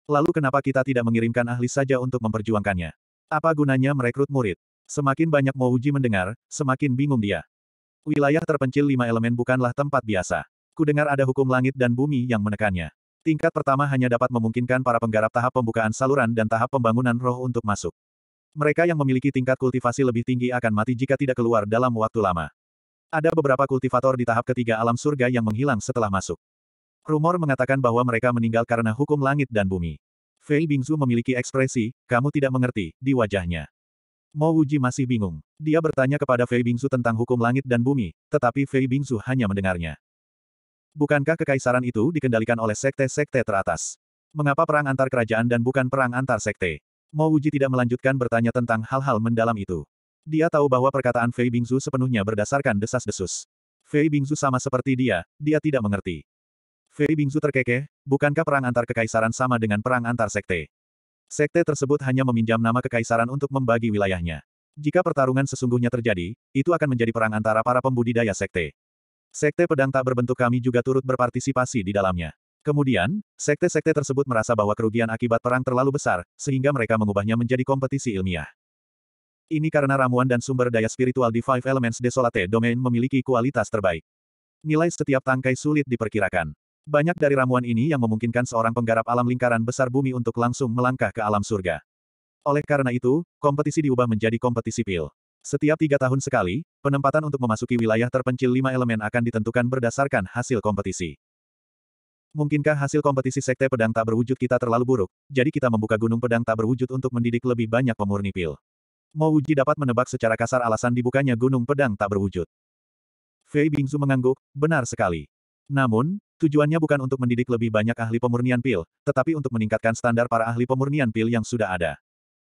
Lalu kenapa kita tidak mengirimkan ahli saja untuk memperjuangkannya? Apa gunanya merekrut murid? Semakin banyak Mouji mendengar, semakin bingung dia. Wilayah terpencil lima elemen bukanlah tempat biasa. Kudengar ada hukum langit dan bumi yang menekannya. Tingkat pertama hanya dapat memungkinkan para penggarap tahap pembukaan saluran dan tahap pembangunan roh untuk masuk. Mereka yang memiliki tingkat kultivasi lebih tinggi akan mati jika tidak keluar dalam waktu lama. Ada beberapa kultivator di tahap ketiga alam surga yang menghilang setelah masuk. Rumor mengatakan bahwa mereka meninggal karena hukum langit dan bumi. Fei Bingzu memiliki ekspresi, kamu tidak mengerti, di wajahnya. Mo Wuji masih bingung. Dia bertanya kepada Fei Bingzu tentang hukum langit dan bumi, tetapi Fei Bingzu hanya mendengarnya. Bukankah kekaisaran itu dikendalikan oleh sekte-sekte teratas? Mengapa perang antar kerajaan dan bukan perang antar sekte? Mo Wuji tidak melanjutkan bertanya tentang hal-hal mendalam itu. Dia tahu bahwa perkataan Fei Bingzu sepenuhnya berdasarkan desas-desus. Fei Bingzu sama seperti dia, dia tidak mengerti. Fei Bingzu terkekeh, bukankah perang antar kekaisaran sama dengan perang antar sekte? Sekte tersebut hanya meminjam nama kekaisaran untuk membagi wilayahnya. Jika pertarungan sesungguhnya terjadi, itu akan menjadi perang antara para pembudidaya sekte. Sekte pedang tak berbentuk kami juga turut berpartisipasi di dalamnya. Kemudian, sekte-sekte tersebut merasa bahwa kerugian akibat perang terlalu besar, sehingga mereka mengubahnya menjadi kompetisi ilmiah. Ini karena ramuan dan sumber daya spiritual di Five Elements Desolate Domain memiliki kualitas terbaik. Nilai setiap tangkai sulit diperkirakan. Banyak dari ramuan ini yang memungkinkan seorang penggarap alam lingkaran besar bumi untuk langsung melangkah ke alam surga. Oleh karena itu, kompetisi diubah menjadi kompetisi pil. Setiap tiga tahun sekali, penempatan untuk memasuki wilayah terpencil lima elemen akan ditentukan berdasarkan hasil kompetisi. Mungkinkah hasil kompetisi sekte pedang tak berwujud kita terlalu buruk, jadi kita membuka gunung pedang tak berwujud untuk mendidik lebih banyak pemurni pil. Mo Uji dapat menebak secara kasar alasan dibukanya gunung pedang tak berwujud. Fei Bingzu mengangguk, benar sekali. Namun, tujuannya bukan untuk mendidik lebih banyak ahli pemurnian pil, tetapi untuk meningkatkan standar para ahli pemurnian pil yang sudah ada.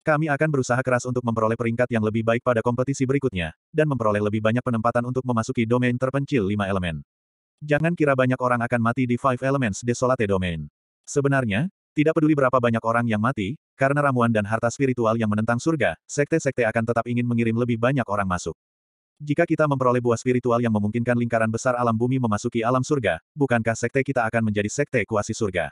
Kami akan berusaha keras untuk memperoleh peringkat yang lebih baik pada kompetisi berikutnya, dan memperoleh lebih banyak penempatan untuk memasuki domain terpencil lima elemen. Jangan kira banyak orang akan mati di Five Elements Desolate Domain. Sebenarnya, tidak peduli berapa banyak orang yang mati, karena ramuan dan harta spiritual yang menentang surga, sekte-sekte akan tetap ingin mengirim lebih banyak orang masuk. Jika kita memperoleh buah spiritual yang memungkinkan lingkaran besar alam bumi memasuki alam surga, bukankah sekte kita akan menjadi sekte kuasi surga?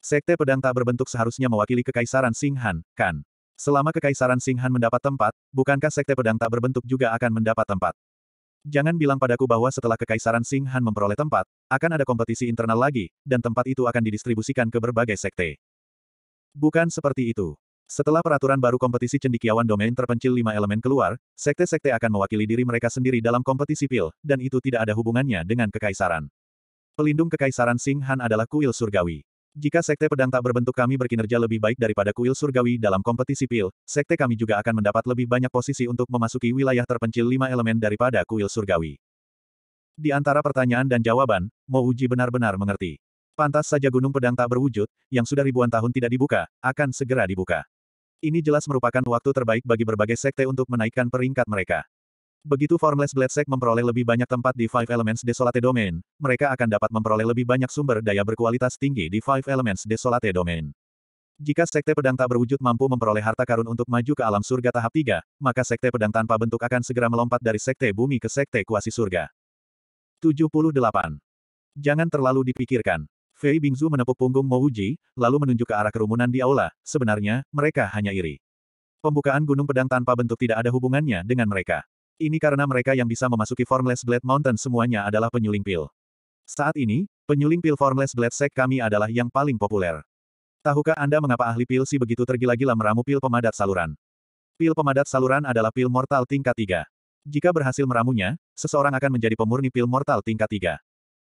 Sekte pedang tak berbentuk seharusnya mewakili kekaisaran Singhan, kan? Selama kekaisaran Singhan mendapat tempat, bukankah sekte pedang tak berbentuk juga akan mendapat tempat? Jangan bilang padaku bahwa setelah Kekaisaran Sing Han memperoleh tempat, akan ada kompetisi internal lagi, dan tempat itu akan didistribusikan ke berbagai sekte. Bukan seperti itu. Setelah peraturan baru kompetisi cendikiawan domain terpencil lima elemen keluar, sekte-sekte akan mewakili diri mereka sendiri dalam kompetisi pil, dan itu tidak ada hubungannya dengan kekaisaran. Pelindung Kekaisaran Sing Han adalah kuil surgawi. Jika sekte pedang tak berbentuk kami berkinerja lebih baik daripada kuil surgawi dalam kompetisi pil, sekte kami juga akan mendapat lebih banyak posisi untuk memasuki wilayah terpencil lima elemen daripada kuil surgawi. Di antara pertanyaan dan jawaban, Uji benar-benar mengerti. Pantas saja gunung pedang tak berwujud, yang sudah ribuan tahun tidak dibuka, akan segera dibuka. Ini jelas merupakan waktu terbaik bagi berbagai sekte untuk menaikkan peringkat mereka. Begitu Formless Bladsec memperoleh lebih banyak tempat di Five Elements Desolate Domain, mereka akan dapat memperoleh lebih banyak sumber daya berkualitas tinggi di Five Elements Desolate Domain. Jika Sekte Pedang tak berwujud mampu memperoleh harta karun untuk maju ke alam surga tahap 3, maka Sekte Pedang tanpa bentuk akan segera melompat dari Sekte Bumi ke Sekte Kuasi Surga. 78. Jangan terlalu dipikirkan. Fei Bingzu menepuk punggung Mouji, lalu menunjuk ke arah kerumunan di aula, sebenarnya, mereka hanya iri. Pembukaan Gunung Pedang tanpa bentuk tidak ada hubungannya dengan mereka. Ini karena mereka yang bisa memasuki Formless Blade Mountain semuanya adalah penyuling pil. Saat ini, penyuling pil Formless Blade Sek kami adalah yang paling populer. Tahukah Anda mengapa ahli pil si begitu tergila-gila meramu pil pemadat saluran? Pil pemadat saluran adalah pil mortal tingkat 3. Jika berhasil meramunya, seseorang akan menjadi pemurni pil mortal tingkat 3.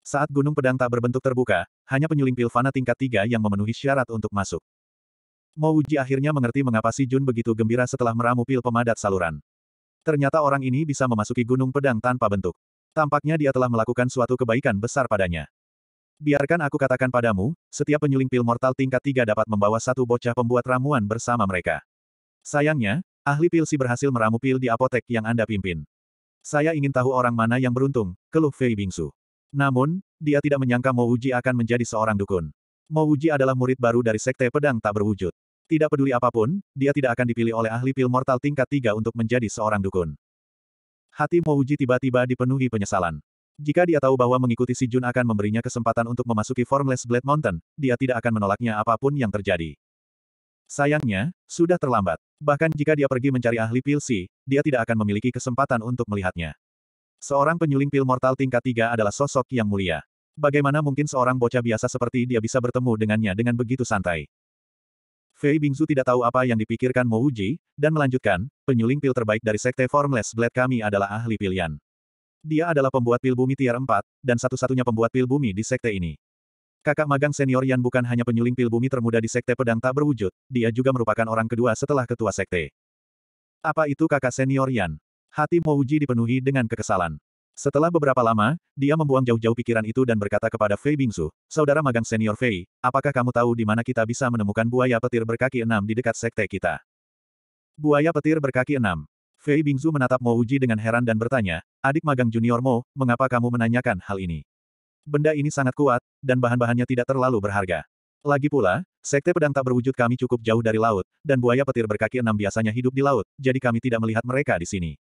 Saat gunung pedang tak berbentuk terbuka, hanya penyuling pil fana tingkat 3 yang memenuhi syarat untuk masuk. Mouji akhirnya mengerti mengapa si Jun begitu gembira setelah meramu pil pemadat saluran. Ternyata orang ini bisa memasuki gunung pedang tanpa bentuk. Tampaknya dia telah melakukan suatu kebaikan besar padanya. Biarkan aku katakan padamu, setiap penyuling pil mortal tingkat 3 dapat membawa satu bocah pembuat ramuan bersama mereka. Sayangnya, ahli pil si berhasil meramu pil di apotek yang Anda pimpin. Saya ingin tahu orang mana yang beruntung, keluh Fei Bingsu. Namun, dia tidak menyangka Mo Uji akan menjadi seorang dukun. Mo Uji adalah murid baru dari sekte pedang tak berwujud. Tidak peduli apapun, dia tidak akan dipilih oleh ahli pil mortal tingkat tiga untuk menjadi seorang dukun. Hati Mouji tiba-tiba dipenuhi penyesalan. Jika dia tahu bahwa mengikuti si Jun akan memberinya kesempatan untuk memasuki Formless Blade Mountain, dia tidak akan menolaknya apapun yang terjadi. Sayangnya, sudah terlambat. Bahkan jika dia pergi mencari ahli pil si, dia tidak akan memiliki kesempatan untuk melihatnya. Seorang penyuling pil mortal tingkat tiga adalah sosok yang mulia. Bagaimana mungkin seorang bocah biasa seperti dia bisa bertemu dengannya dengan begitu santai? Fei Bingzu tidak tahu apa yang dipikirkan Mo Wuji, dan melanjutkan, penyuling pil terbaik dari Sekte Formless Blade kami adalah ahli pilihan. Dia adalah pembuat pil bumi tier 4, dan satu-satunya pembuat pil bumi di sekte ini. Kakak magang senior Yan bukan hanya penyuling pil bumi termuda di sekte pedang tak berwujud, dia juga merupakan orang kedua setelah ketua sekte. Apa itu kakak senior Yan? Hati Mo dipenuhi dengan kekesalan. Setelah beberapa lama, dia membuang jauh-jauh pikiran itu dan berkata kepada Fei Bingsu, saudara magang senior Fei, apakah kamu tahu di mana kita bisa menemukan buaya petir berkaki enam di dekat sekte kita? Buaya petir berkaki enam. Fei Bingzu menatap Mo Uji dengan heran dan bertanya, adik magang junior Mo, mengapa kamu menanyakan hal ini? Benda ini sangat kuat, dan bahan-bahannya tidak terlalu berharga. Lagi pula, sekte pedang tak berwujud kami cukup jauh dari laut, dan buaya petir berkaki enam biasanya hidup di laut, jadi kami tidak melihat mereka di sini.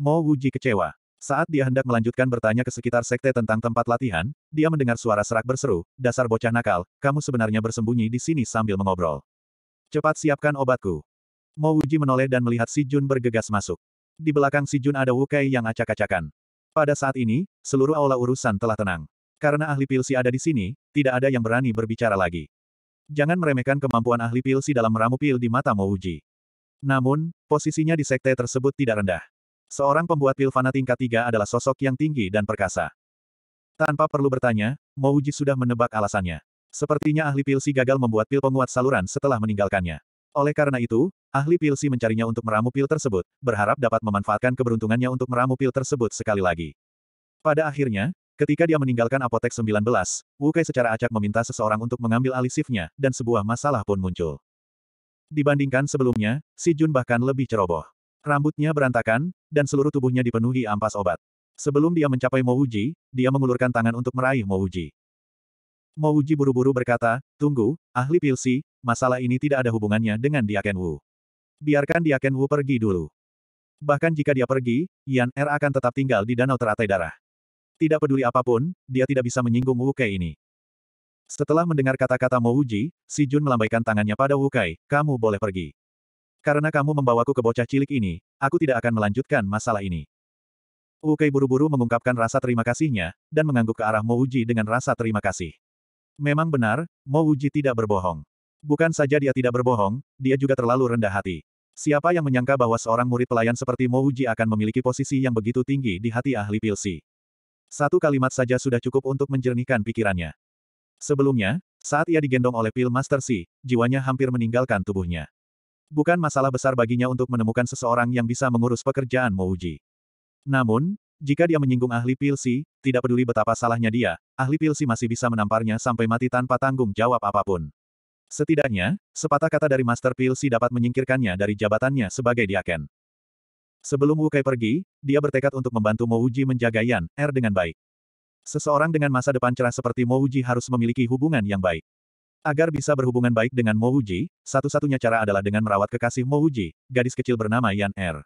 Mo Uji kecewa. Saat dia hendak melanjutkan bertanya ke sekitar sekte tentang tempat latihan, dia mendengar suara serak berseru, dasar bocah nakal, kamu sebenarnya bersembunyi di sini sambil mengobrol. Cepat siapkan obatku. Mo Uji menoleh dan melihat Si Jun bergegas masuk. Di belakang Si Jun ada Wukai yang acak-acakan. Pada saat ini, seluruh aula urusan telah tenang. Karena ahli pilsi ada di sini, tidak ada yang berani berbicara lagi. Jangan meremehkan kemampuan ahli pilsi dalam meramu pil di mata Mo Uji. Namun, posisinya di sekte tersebut tidak rendah. Seorang pembuat pil fana tingkat tiga adalah sosok yang tinggi dan perkasa. Tanpa perlu bertanya, Mouji sudah menebak alasannya. Sepertinya ahli pilsi gagal membuat pil penguat saluran setelah meninggalkannya. Oleh karena itu, ahli pilsi mencarinya untuk meramu pil tersebut, berharap dapat memanfaatkan keberuntungannya untuk meramu pil tersebut sekali lagi. Pada akhirnya, ketika dia meninggalkan apotek 19, Wu Kai secara acak meminta seseorang untuk mengambil alisifnya, dan sebuah masalah pun muncul. Dibandingkan sebelumnya, Si Jun bahkan lebih ceroboh. Rambutnya berantakan, dan seluruh tubuhnya dipenuhi ampas obat. Sebelum dia mencapai Mouji, dia mengulurkan tangan untuk meraih Mouji. Mouji buru-buru berkata, tunggu, ahli pilsi, masalah ini tidak ada hubungannya dengan Diaken Wu. Biarkan Diaken Wu pergi dulu. Bahkan jika dia pergi, Yan Er akan tetap tinggal di danau teratai darah. Tidak peduli apapun, dia tidak bisa menyinggung Wu Kai ini. Setelah mendengar kata-kata Mouji, Si Jun melambaikan tangannya pada Wu Kai, kamu boleh pergi. Karena kamu membawaku ke bocah cilik ini, aku tidak akan melanjutkan masalah ini. Ukei buru-buru mengungkapkan rasa terima kasihnya, dan mengangguk ke arah Mouji dengan rasa terima kasih. Memang benar, Mouji tidak berbohong. Bukan saja dia tidak berbohong, dia juga terlalu rendah hati. Siapa yang menyangka bahwa seorang murid pelayan seperti Mouji akan memiliki posisi yang begitu tinggi di hati ahli pilsi? Satu kalimat saja sudah cukup untuk menjernihkan pikirannya. Sebelumnya, saat ia digendong oleh Pil Master Si, jiwanya hampir meninggalkan tubuhnya. Bukan masalah besar baginya untuk menemukan seseorang yang bisa mengurus pekerjaan Mouji. Namun, jika dia menyinggung ahli Pilsi, tidak peduli betapa salahnya dia, ahli Pilsi masih bisa menamparnya sampai mati tanpa tanggung jawab apapun. Setidaknya, sepatah kata dari Master Pilsi dapat menyingkirkannya dari jabatannya sebagai diaken. Sebelum Wu Kai pergi, dia bertekad untuk membantu Mouji menjaga Yan Er dengan baik. Seseorang dengan masa depan cerah seperti Mouji harus memiliki hubungan yang baik. Agar bisa berhubungan baik dengan Mo Uji, satu-satunya cara adalah dengan merawat kekasih Mo Uji, gadis kecil bernama Yan Er.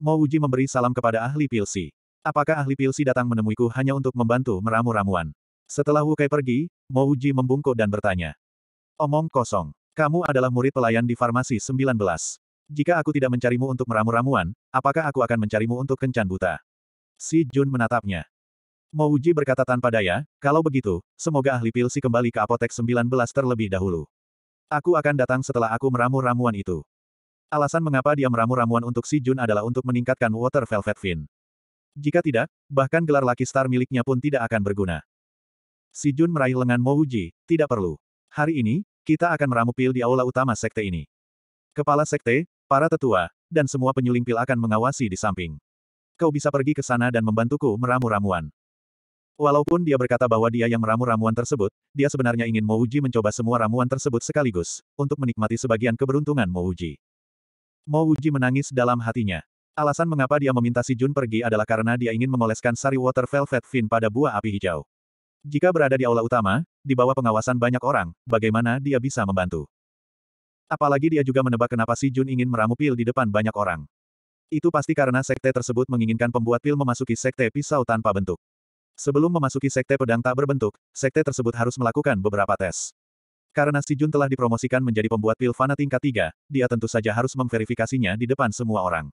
Mo Uji memberi salam kepada ahli pilsi. Apakah ahli pilsi datang menemuiku hanya untuk membantu meramu ramuan? Setelah Wu Kai pergi, Mo Uji membungkuk dan bertanya. Omong kosong. Kamu adalah murid pelayan di farmasi 19. Jika aku tidak mencarimu untuk meramu ramuan, apakah aku akan mencarimu untuk kencan buta? Si Jun menatapnya. Mo Uji berkata tanpa daya, kalau begitu, semoga ahli pilsi kembali ke apotek 19 terlebih dahulu. Aku akan datang setelah aku meramu ramuan itu. Alasan mengapa dia meramu ramuan untuk si Jun adalah untuk meningkatkan Water Velvet Fin. Jika tidak, bahkan gelar laki Star miliknya pun tidak akan berguna. Si Jun meraih lengan Mo Uji, tidak perlu. Hari ini, kita akan meramu pil di aula utama sekte ini. Kepala sekte, para tetua, dan semua penyuling pil akan mengawasi di samping. Kau bisa pergi ke sana dan membantuku meramu ramuan. Walaupun dia berkata bahwa dia yang meramu ramuan tersebut, dia sebenarnya ingin Mouji mencoba semua ramuan tersebut sekaligus, untuk menikmati sebagian keberuntungan Mouji. Mouji menangis dalam hatinya. Alasan mengapa dia meminta si Jun pergi adalah karena dia ingin mengoleskan sari water velvet fin pada buah api hijau. Jika berada di aula utama, di bawah pengawasan banyak orang, bagaimana dia bisa membantu? Apalagi dia juga menebak kenapa si Jun ingin meramu pil di depan banyak orang. Itu pasti karena sekte tersebut menginginkan pembuat pil memasuki sekte pisau tanpa bentuk. Sebelum memasuki sekte pedang tak berbentuk, sekte tersebut harus melakukan beberapa tes. Karena Si Jun telah dipromosikan menjadi pembuat pil fana tingkat 3, dia tentu saja harus memverifikasinya di depan semua orang.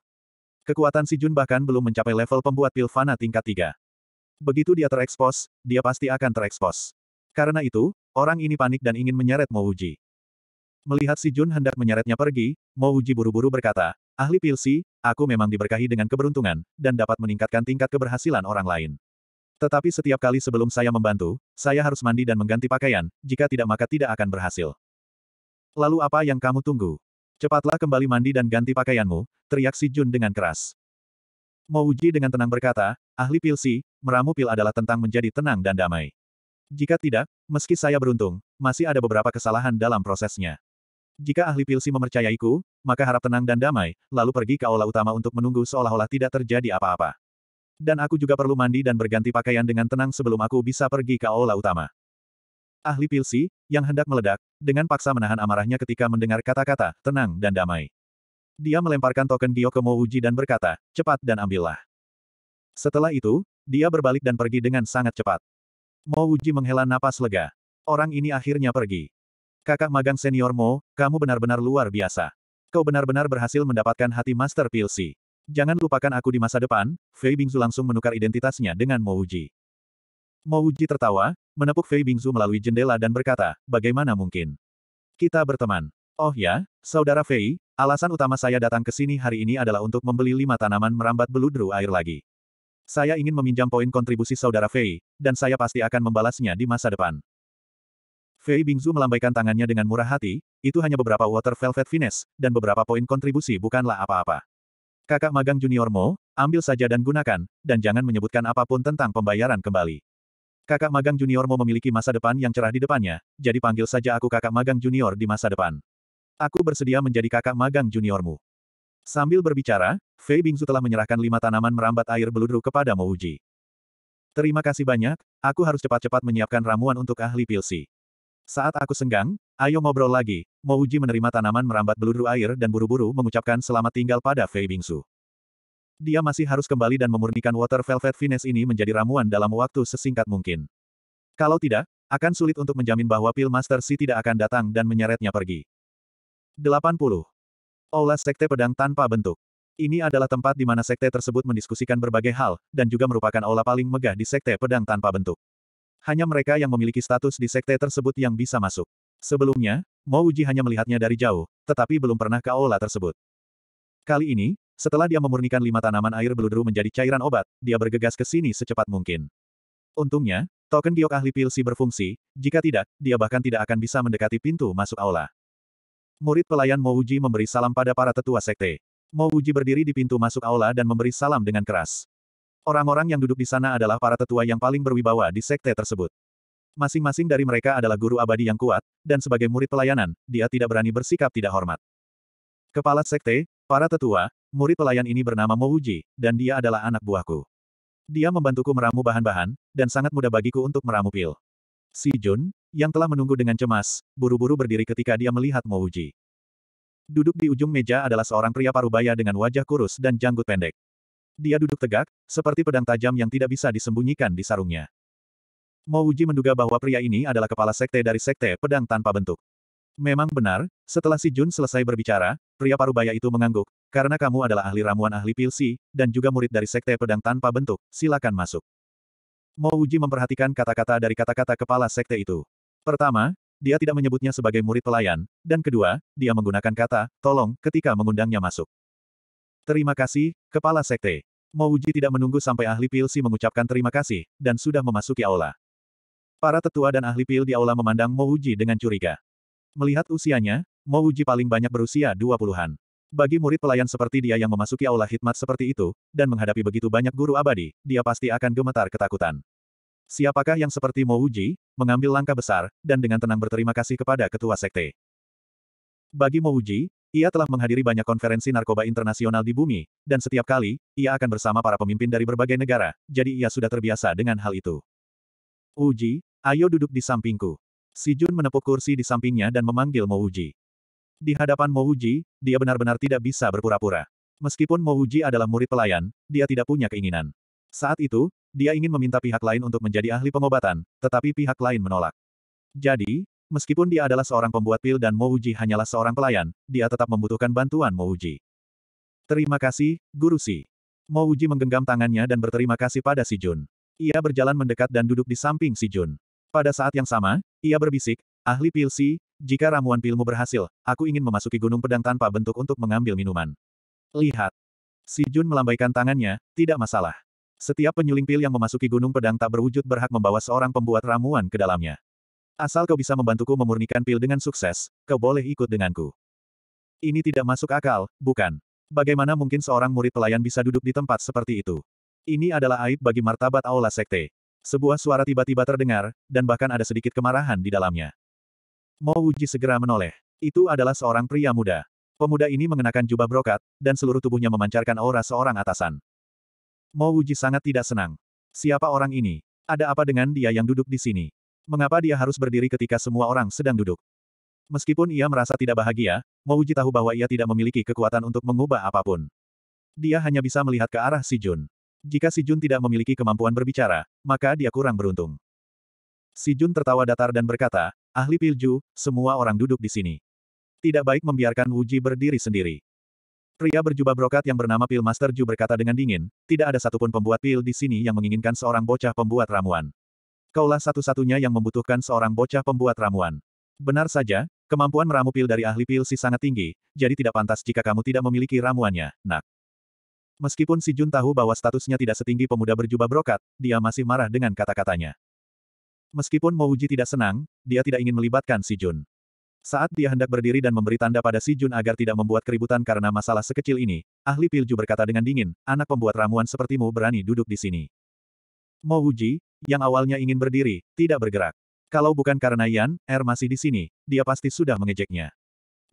Kekuatan Si Jun bahkan belum mencapai level pembuat pil fana tingkat 3. Begitu dia terekspos, dia pasti akan terekspos. Karena itu, orang ini panik dan ingin menyeret Uji. Melihat Si Jun hendak menyeretnya pergi, Uji buru-buru berkata, Ahli pilsi, aku memang diberkahi dengan keberuntungan, dan dapat meningkatkan tingkat keberhasilan orang lain. Tetapi setiap kali sebelum saya membantu, saya harus mandi dan mengganti pakaian, jika tidak maka tidak akan berhasil. Lalu apa yang kamu tunggu? Cepatlah kembali mandi dan ganti pakaianmu, teriak si Jun dengan keras. Mouji dengan tenang berkata, ahli pilsi, meramu pil adalah tentang menjadi tenang dan damai. Jika tidak, meski saya beruntung, masih ada beberapa kesalahan dalam prosesnya. Jika ahli pilsi mempercayaiku, maka harap tenang dan damai, lalu pergi ke aula utama untuk menunggu seolah-olah tidak terjadi apa-apa. Dan aku juga perlu mandi dan berganti pakaian dengan tenang sebelum aku bisa pergi ke aula utama. Ahli Pilsi, yang hendak meledak, dengan paksa menahan amarahnya ketika mendengar kata-kata, tenang dan damai. Dia melemparkan token Mo Uji dan berkata, cepat dan ambillah. Setelah itu, dia berbalik dan pergi dengan sangat cepat. Mo Uji menghela napas lega. Orang ini akhirnya pergi. Kakak magang senior Mo, kamu benar-benar luar biasa. Kau benar-benar berhasil mendapatkan hati Master Pilsi. Jangan lupakan aku di masa depan, Fei Bingzu langsung menukar identitasnya dengan Mo Uji. Mo Uji tertawa, menepuk Fei Bingzu melalui jendela dan berkata, bagaimana mungkin? Kita berteman. Oh ya, Saudara Fei, alasan utama saya datang ke sini hari ini adalah untuk membeli lima tanaman merambat beludru air lagi. Saya ingin meminjam poin kontribusi Saudara Fei, dan saya pasti akan membalasnya di masa depan. Fei Bingzu melambaikan tangannya dengan murah hati, itu hanya beberapa water velvet finesse, dan beberapa poin kontribusi bukanlah apa-apa. Kakak magang juniormu, ambil saja dan gunakan, dan jangan menyebutkan apapun tentang pembayaran kembali. Kakak magang juniormu memiliki masa depan yang cerah di depannya, jadi panggil saja aku kakak magang junior di masa depan. Aku bersedia menjadi kakak magang juniormu. Sambil berbicara, Fei Bingzu telah menyerahkan lima tanaman merambat air beludru kepada Mo Uji. Terima kasih banyak, aku harus cepat-cepat menyiapkan ramuan untuk ahli pilsi. Saat aku senggang, ayo ngobrol lagi. Mouji menerima tanaman merambat beludru air dan buru-buru mengucapkan selamat tinggal pada Fei Bingsu. Dia masih harus kembali dan memurnikan water velvet finish ini menjadi ramuan dalam waktu sesingkat mungkin. Kalau tidak, akan sulit untuk menjamin bahwa Pil Master Si tidak akan datang dan menyeretnya pergi. 80. Aula Sekte Pedang Tanpa Bentuk Ini adalah tempat di mana sekte tersebut mendiskusikan berbagai hal, dan juga merupakan aula paling megah di Sekte Pedang Tanpa Bentuk. Hanya mereka yang memiliki status di sekte tersebut yang bisa masuk. Sebelumnya, Mo Uji hanya melihatnya dari jauh, tetapi belum pernah ke aula tersebut. Kali ini, setelah dia memurnikan lima tanaman air beludru menjadi cairan obat, dia bergegas ke sini secepat mungkin. Untungnya, token giok ahli pilsi berfungsi, jika tidak, dia bahkan tidak akan bisa mendekati pintu masuk aula. Murid pelayan Mo Uji memberi salam pada para tetua sekte. Mo Uji berdiri di pintu masuk aula dan memberi salam dengan keras. Orang-orang yang duduk di sana adalah para tetua yang paling berwibawa di sekte tersebut. Masing-masing dari mereka adalah guru abadi yang kuat, dan sebagai murid pelayanan, dia tidak berani bersikap tidak hormat. Kepala sekte, para tetua, murid pelayan ini bernama Mouji, dan dia adalah anak buahku. Dia membantuku meramu bahan-bahan, dan sangat mudah bagiku untuk meramu pil. Si Jun, yang telah menunggu dengan cemas, buru-buru berdiri ketika dia melihat Mouji. Duduk di ujung meja adalah seorang pria parubaya dengan wajah kurus dan janggut pendek. Dia duduk tegak, seperti pedang tajam yang tidak bisa disembunyikan di sarungnya. Mo Uji menduga bahwa pria ini adalah kepala sekte dari sekte pedang tanpa bentuk. Memang benar, setelah si Jun selesai berbicara, pria parubaya itu mengangguk, karena kamu adalah ahli ramuan ahli pilsi, dan juga murid dari sekte pedang tanpa bentuk, silakan masuk. Mo Uji memperhatikan kata-kata dari kata-kata kepala sekte itu. Pertama, dia tidak menyebutnya sebagai murid pelayan, dan kedua, dia menggunakan kata, tolong, ketika mengundangnya masuk. Terima kasih, Kepala Sekte. Mouji tidak menunggu sampai ahli Pilsi mengucapkan terima kasih, dan sudah memasuki aula. Para tetua dan ahli pil di aula memandang Mouji dengan curiga. Melihat usianya, Mouji paling banyak berusia 20-an. Bagi murid pelayan seperti dia yang memasuki aula hikmat seperti itu, dan menghadapi begitu banyak guru abadi, dia pasti akan gemetar ketakutan. Siapakah yang seperti Mouji, mengambil langkah besar, dan dengan tenang berterima kasih kepada ketua sekte. Bagi Mouji, ia telah menghadiri banyak konferensi narkoba internasional di bumi, dan setiap kali, ia akan bersama para pemimpin dari berbagai negara, jadi ia sudah terbiasa dengan hal itu. Uji, ayo duduk di sampingku. Si Jun menepuk kursi di sampingnya dan memanggil Mo Uji. Di hadapan Mo Uji, dia benar-benar tidak bisa berpura-pura. Meskipun Mo Uji adalah murid pelayan, dia tidak punya keinginan. Saat itu, dia ingin meminta pihak lain untuk menjadi ahli pengobatan, tetapi pihak lain menolak. Jadi, Meskipun dia adalah seorang pembuat pil dan Mouji hanyalah seorang pelayan, dia tetap membutuhkan bantuan Mouji. Terima kasih, Guru Si. Mouji menggenggam tangannya dan berterima kasih pada Si Jun. Ia berjalan mendekat dan duduk di samping Si Jun. Pada saat yang sama, ia berbisik, Ahli pil Si, jika ramuan pilmu berhasil, aku ingin memasuki gunung pedang tanpa bentuk untuk mengambil minuman. Lihat. Si Jun melambaikan tangannya, tidak masalah. Setiap penyuling pil yang memasuki gunung pedang tak berwujud berhak membawa seorang pembuat ramuan ke dalamnya. Asal kau bisa membantuku memurnikan pil dengan sukses, kau boleh ikut denganku. Ini tidak masuk akal, bukan? Bagaimana mungkin seorang murid pelayan bisa duduk di tempat seperti itu? Ini adalah aib bagi martabat aula sekte. Sebuah suara tiba-tiba terdengar, dan bahkan ada sedikit kemarahan di dalamnya. Mo Wuji segera menoleh. Itu adalah seorang pria muda. Pemuda ini mengenakan jubah brokat, dan seluruh tubuhnya memancarkan aura seorang atasan. Mo Wuji sangat tidak senang. Siapa orang ini? Ada apa dengan dia yang duduk di sini? Mengapa dia harus berdiri ketika semua orang sedang duduk? Meskipun ia merasa tidak bahagia, Mouji tahu bahwa ia tidak memiliki kekuatan untuk mengubah apapun. Dia hanya bisa melihat ke arah Si Jun. Jika Si Jun tidak memiliki kemampuan berbicara, maka dia kurang beruntung. Si Jun tertawa datar dan berkata, Ahli Pilju, semua orang duduk di sini. Tidak baik membiarkan Wuji berdiri sendiri. Pria berjubah brokat yang bernama Pil Master Ju berkata dengan dingin, tidak ada satupun pembuat pil di sini yang menginginkan seorang bocah pembuat ramuan. Kaulah satu-satunya yang membutuhkan seorang bocah pembuat ramuan. Benar saja, kemampuan meramu pil dari ahli pil si sangat tinggi, jadi tidak pantas jika kamu tidak memiliki ramuannya, nak. Meskipun si Jun tahu bahwa statusnya tidak setinggi pemuda berjubah brokat, dia masih marah dengan kata-katanya. Meskipun Mouji tidak senang, dia tidak ingin melibatkan si Jun. Saat dia hendak berdiri dan memberi tanda pada si Jun agar tidak membuat keributan karena masalah sekecil ini, ahli pilju berkata dengan dingin, anak pembuat ramuan sepertimu berani duduk di sini. Mo yang awalnya ingin berdiri, tidak bergerak. Kalau bukan karena Yan, Er masih di sini, dia pasti sudah mengejeknya.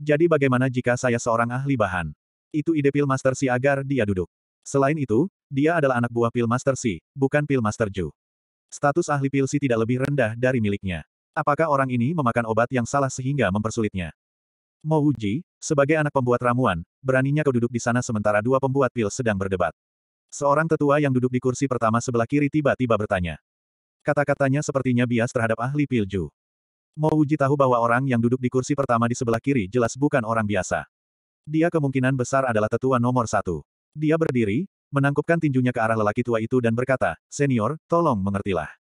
Jadi bagaimana jika saya seorang ahli bahan? Itu ide Pil Master Si agar dia duduk. Selain itu, dia adalah anak buah Pil Master Si, bukan Pil Master Ju. Status ahli Pil Si tidak lebih rendah dari miliknya. Apakah orang ini memakan obat yang salah sehingga mempersulitnya? Mo Uji, sebagai anak pembuat ramuan, beraninya kau duduk di sana sementara dua pembuat pil sedang berdebat. Seorang tetua yang duduk di kursi pertama sebelah kiri tiba-tiba bertanya. Kata-katanya sepertinya bias terhadap ahli pilju. Mau uji tahu bahwa orang yang duduk di kursi pertama di sebelah kiri jelas bukan orang biasa. Dia kemungkinan besar adalah tetua nomor satu. Dia berdiri, menangkupkan tinjunya ke arah lelaki tua itu dan berkata, Senior, tolong mengertilah.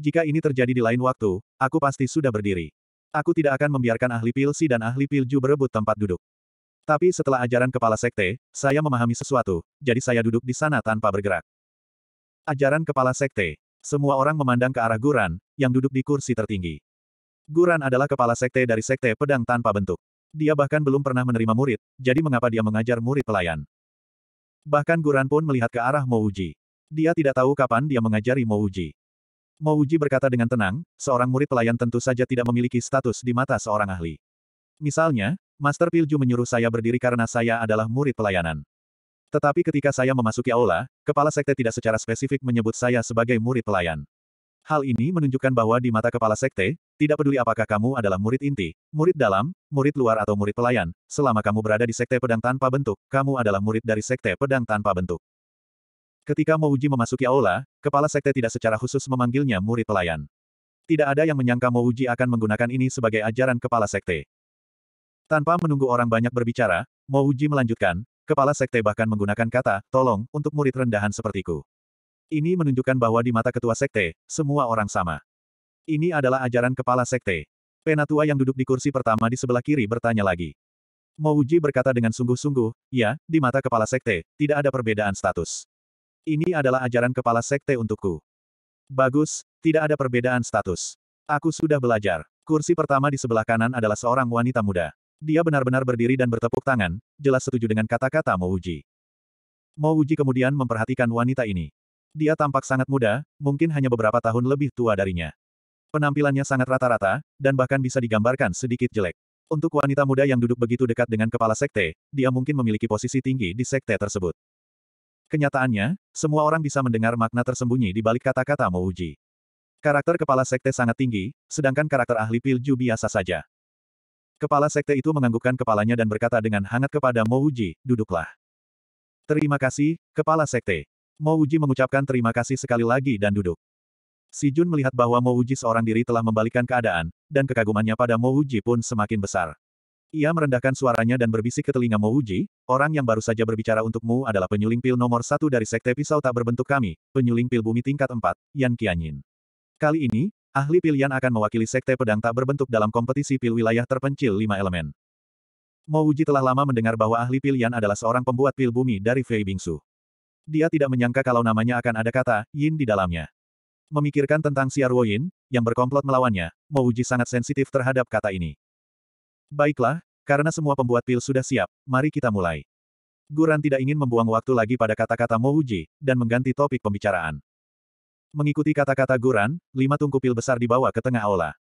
Jika ini terjadi di lain waktu, aku pasti sudah berdiri. Aku tidak akan membiarkan ahli pilsi dan ahli pilju berebut tempat duduk. Tapi setelah ajaran kepala sekte, saya memahami sesuatu, jadi saya duduk di sana tanpa bergerak. Ajaran kepala sekte. Semua orang memandang ke arah Guran, yang duduk di kursi tertinggi. Guran adalah kepala sekte dari sekte pedang tanpa bentuk. Dia bahkan belum pernah menerima murid, jadi mengapa dia mengajar murid pelayan? Bahkan Guran pun melihat ke arah Mouji. Dia tidak tahu kapan dia mengajari Mouji. Mouji berkata dengan tenang, seorang murid pelayan tentu saja tidak memiliki status di mata seorang ahli. Misalnya, Master Pilju menyuruh saya berdiri karena saya adalah murid pelayanan. Tetapi ketika saya memasuki aula, kepala sekte tidak secara spesifik menyebut saya sebagai murid pelayan. Hal ini menunjukkan bahwa di mata kepala sekte, tidak peduli apakah kamu adalah murid inti, murid dalam, murid luar atau murid pelayan, selama kamu berada di sekte pedang tanpa bentuk, kamu adalah murid dari sekte pedang tanpa bentuk. Ketika Mouji memasuki aula, kepala sekte tidak secara khusus memanggilnya murid pelayan. Tidak ada yang menyangka Mouji akan menggunakan ini sebagai ajaran kepala sekte. Tanpa menunggu orang banyak berbicara, Mouji melanjutkan, Kepala sekte bahkan menggunakan kata, tolong, untuk murid rendahan sepertiku. Ini menunjukkan bahwa di mata ketua sekte, semua orang sama. Ini adalah ajaran kepala sekte. Penatua yang duduk di kursi pertama di sebelah kiri bertanya lagi. Mouji berkata dengan sungguh-sungguh, ya, di mata kepala sekte, tidak ada perbedaan status. Ini adalah ajaran kepala sekte untukku. Bagus, tidak ada perbedaan status. Aku sudah belajar. Kursi pertama di sebelah kanan adalah seorang wanita muda. Dia benar-benar berdiri dan bertepuk tangan, jelas setuju dengan kata-kata Mo Uji. Mo Uji kemudian memperhatikan wanita ini. Dia tampak sangat muda, mungkin hanya beberapa tahun lebih tua darinya. Penampilannya sangat rata-rata, dan bahkan bisa digambarkan sedikit jelek. Untuk wanita muda yang duduk begitu dekat dengan kepala sekte, dia mungkin memiliki posisi tinggi di sekte tersebut. Kenyataannya, semua orang bisa mendengar makna tersembunyi di balik kata-kata Mo Uji. Karakter kepala sekte sangat tinggi, sedangkan karakter ahli pilju biasa saja. Kepala sekte itu menganggukkan kepalanya dan berkata dengan hangat kepada Mo Uji, duduklah. Terima kasih, Kepala Sekte. Mo Uji mengucapkan terima kasih sekali lagi dan duduk. Si Jun melihat bahwa Mo Uji seorang diri telah membalikan keadaan, dan kekagumannya pada Mo Uji pun semakin besar. Ia merendahkan suaranya dan berbisik ke telinga Mo Uji, orang yang baru saja berbicara untukmu adalah penyuling pil nomor satu dari Sekte Pisau Tak Berbentuk Kami, penyuling pil bumi tingkat empat, Yan Qianyin. Kali ini, Ahli pilihan akan mewakili sekte pedang tak berbentuk dalam kompetisi pil wilayah terpencil lima elemen. Mo Uji telah lama mendengar bahwa ahli pilihan adalah seorang pembuat pil bumi dari Fei Bingsu. Dia tidak menyangka kalau namanya akan ada kata Yin di dalamnya. Memikirkan tentang Xia Yin, yang berkomplot melawannya, Mo Uji sangat sensitif terhadap kata ini. Baiklah, karena semua pembuat pil sudah siap, mari kita mulai. Guran tidak ingin membuang waktu lagi pada kata-kata Mo Uji, dan mengganti topik pembicaraan. Mengikuti kata-kata Guran, lima tungku pil besar dibawa ke tengah aula.